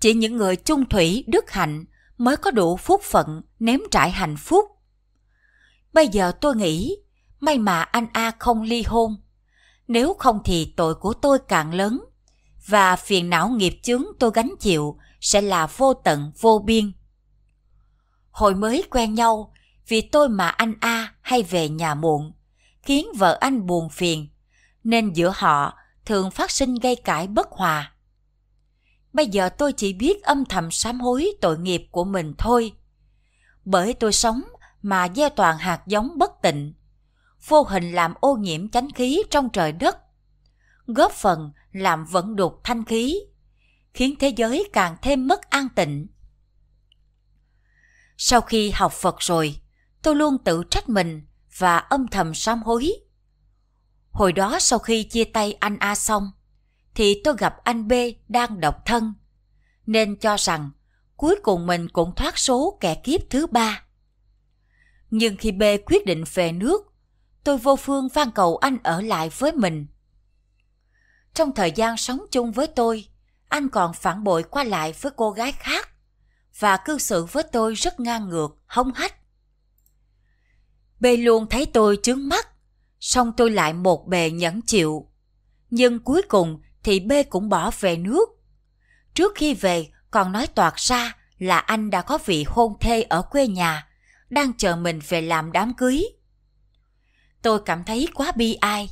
Chỉ những người trung thủy đức hạnh mới có đủ phúc phận nếm trải hạnh phúc. Bây giờ tôi nghĩ, may mà anh A không ly hôn. Nếu không thì tội của tôi càng lớn, và phiền não nghiệp chướng tôi gánh chịu sẽ là vô tận vô biên. Hồi mới quen nhau, vì tôi mà anh A hay về nhà muộn, khiến vợ anh buồn phiền, nên giữa họ thường phát sinh gây cãi bất hòa. Bây giờ tôi chỉ biết âm thầm sám hối tội nghiệp của mình thôi. Bởi tôi sống mà gieo toàn hạt giống bất tịnh, vô hình làm ô nhiễm chánh khí trong trời đất, góp phần làm vẫn đục thanh khí, khiến thế giới càng thêm mất an tịnh. Sau khi học Phật rồi, tôi luôn tự trách mình và âm thầm sám hối Hồi đó sau khi chia tay anh A xong, thì tôi gặp anh B đang độc thân, nên cho rằng cuối cùng mình cũng thoát số kẻ kiếp thứ ba. Nhưng khi B quyết định về nước, tôi vô phương van cầu anh ở lại với mình. Trong thời gian sống chung với tôi, anh còn phản bội qua lại với cô gái khác và cư xử với tôi rất ngang ngược, hống hách. B luôn thấy tôi chướng mắt song tôi lại một bề nhẫn chịu. Nhưng cuối cùng thì B cũng bỏ về nước. Trước khi về còn nói toạc ra là anh đã có vị hôn thê ở quê nhà, đang chờ mình về làm đám cưới. Tôi cảm thấy quá bi ai.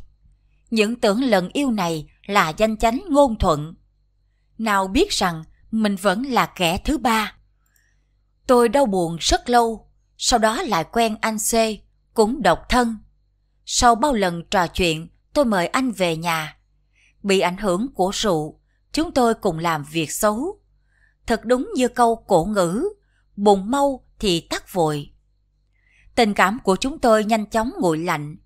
Những tưởng lần yêu này là danh chánh ngôn thuận. Nào biết rằng mình vẫn là kẻ thứ ba. Tôi đau buồn rất lâu, sau đó lại quen anh C, cũng độc thân sau bao lần trò chuyện, tôi mời anh về nhà. Bị ảnh hưởng của rượu, chúng tôi cùng làm việc xấu. Thật đúng như câu cổ ngữ, bụng mau thì tắt vội. Tình cảm của chúng tôi nhanh chóng nguội lạnh.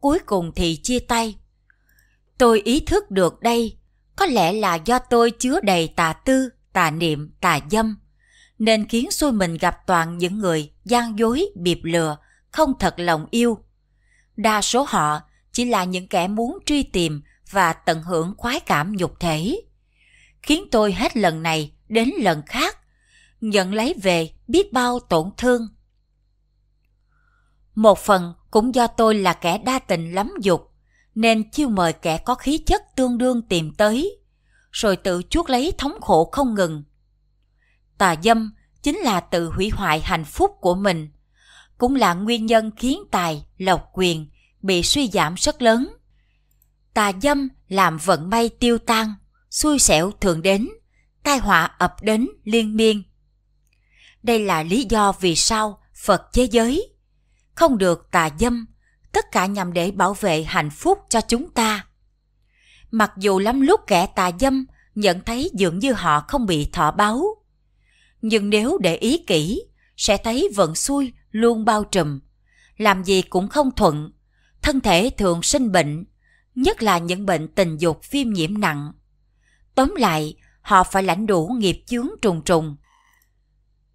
Cuối cùng thì chia tay. Tôi ý thức được đây, có lẽ là do tôi chứa đầy tà tư, tà niệm, tà dâm, nên khiến xui mình gặp toàn những người gian dối, bịp lừa, không thật lòng yêu đa số họ chỉ là những kẻ muốn truy tìm và tận hưởng khoái cảm nhục thể khiến tôi hết lần này đến lần khác nhận lấy về biết bao tổn thương một phần cũng do tôi là kẻ đa tình lắm dục nên chiêu mời kẻ có khí chất tương đương tìm tới rồi tự chuốc lấy thống khổ không ngừng tà dâm chính là tự hủy hoại hạnh phúc của mình cũng là nguyên nhân khiến tài, lộc quyền bị suy giảm rất lớn. Tà dâm làm vận may tiêu tan, xui xẻo thường đến, tai họa ập đến liên miên. Đây là lý do vì sao Phật thế giới không được tà dâm, tất cả nhằm để bảo vệ hạnh phúc cho chúng ta. Mặc dù lắm lúc kẻ tà dâm nhận thấy dường như họ không bị thọ báo, nhưng nếu để ý kỹ sẽ thấy vận xui luôn bao trùm, làm gì cũng không thuận, thân thể thường sinh bệnh, nhất là những bệnh tình dục viêm nhiễm nặng. Tóm lại, họ phải lãnh đủ nghiệp chướng trùng trùng.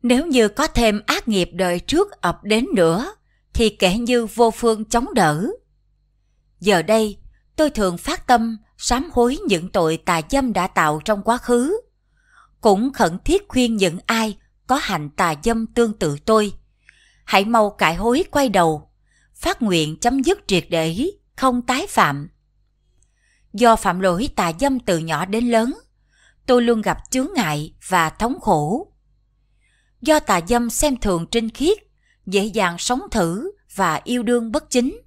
Nếu như có thêm ác nghiệp đời trước ập đến nữa, thì kể như vô phương chống đỡ. Giờ đây, tôi thường phát tâm sám hối những tội tà dâm đã tạo trong quá khứ. Cũng khẩn thiết khuyên những ai có hành tà dâm tương tự tôi hãy mau cải hối quay đầu, phát nguyện chấm dứt triệt để, không tái phạm. Do phạm lỗi tà dâm từ nhỏ đến lớn, tôi luôn gặp chướng ngại và thống khổ. Do tà dâm xem thường trinh khiết, dễ dàng sống thử và yêu đương bất chính,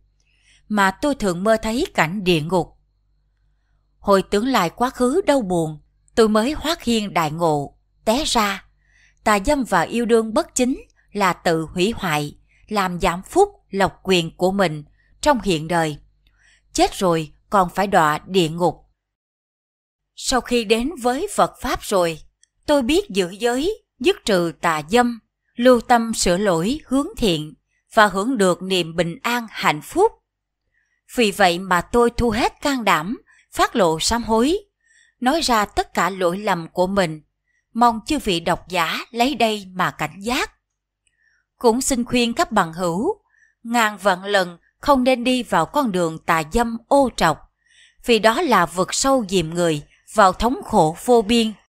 mà tôi thường mơ thấy cảnh địa ngục. Hồi tưởng lại quá khứ đau buồn, tôi mới hoát hiên đại ngộ, té ra. Tà dâm và yêu đương bất chính là tự hủy hoại, làm giảm phúc lộc quyền của mình trong hiện đời. Chết rồi còn phải đọa địa ngục. Sau khi đến với Phật Pháp rồi, tôi biết giữ giới, dứt trừ tà dâm, lưu tâm sửa lỗi hướng thiện và hưởng được niềm bình an hạnh phúc. Vì vậy mà tôi thu hết can đảm, phát lộ sám hối, nói ra tất cả lỗi lầm của mình, mong chư vị độc giả lấy đây mà cảnh giác. Cũng xin khuyên các bằng hữu, ngàn vạn lần không nên đi vào con đường tà dâm ô trọc, vì đó là vực sâu dìm người vào thống khổ vô biên.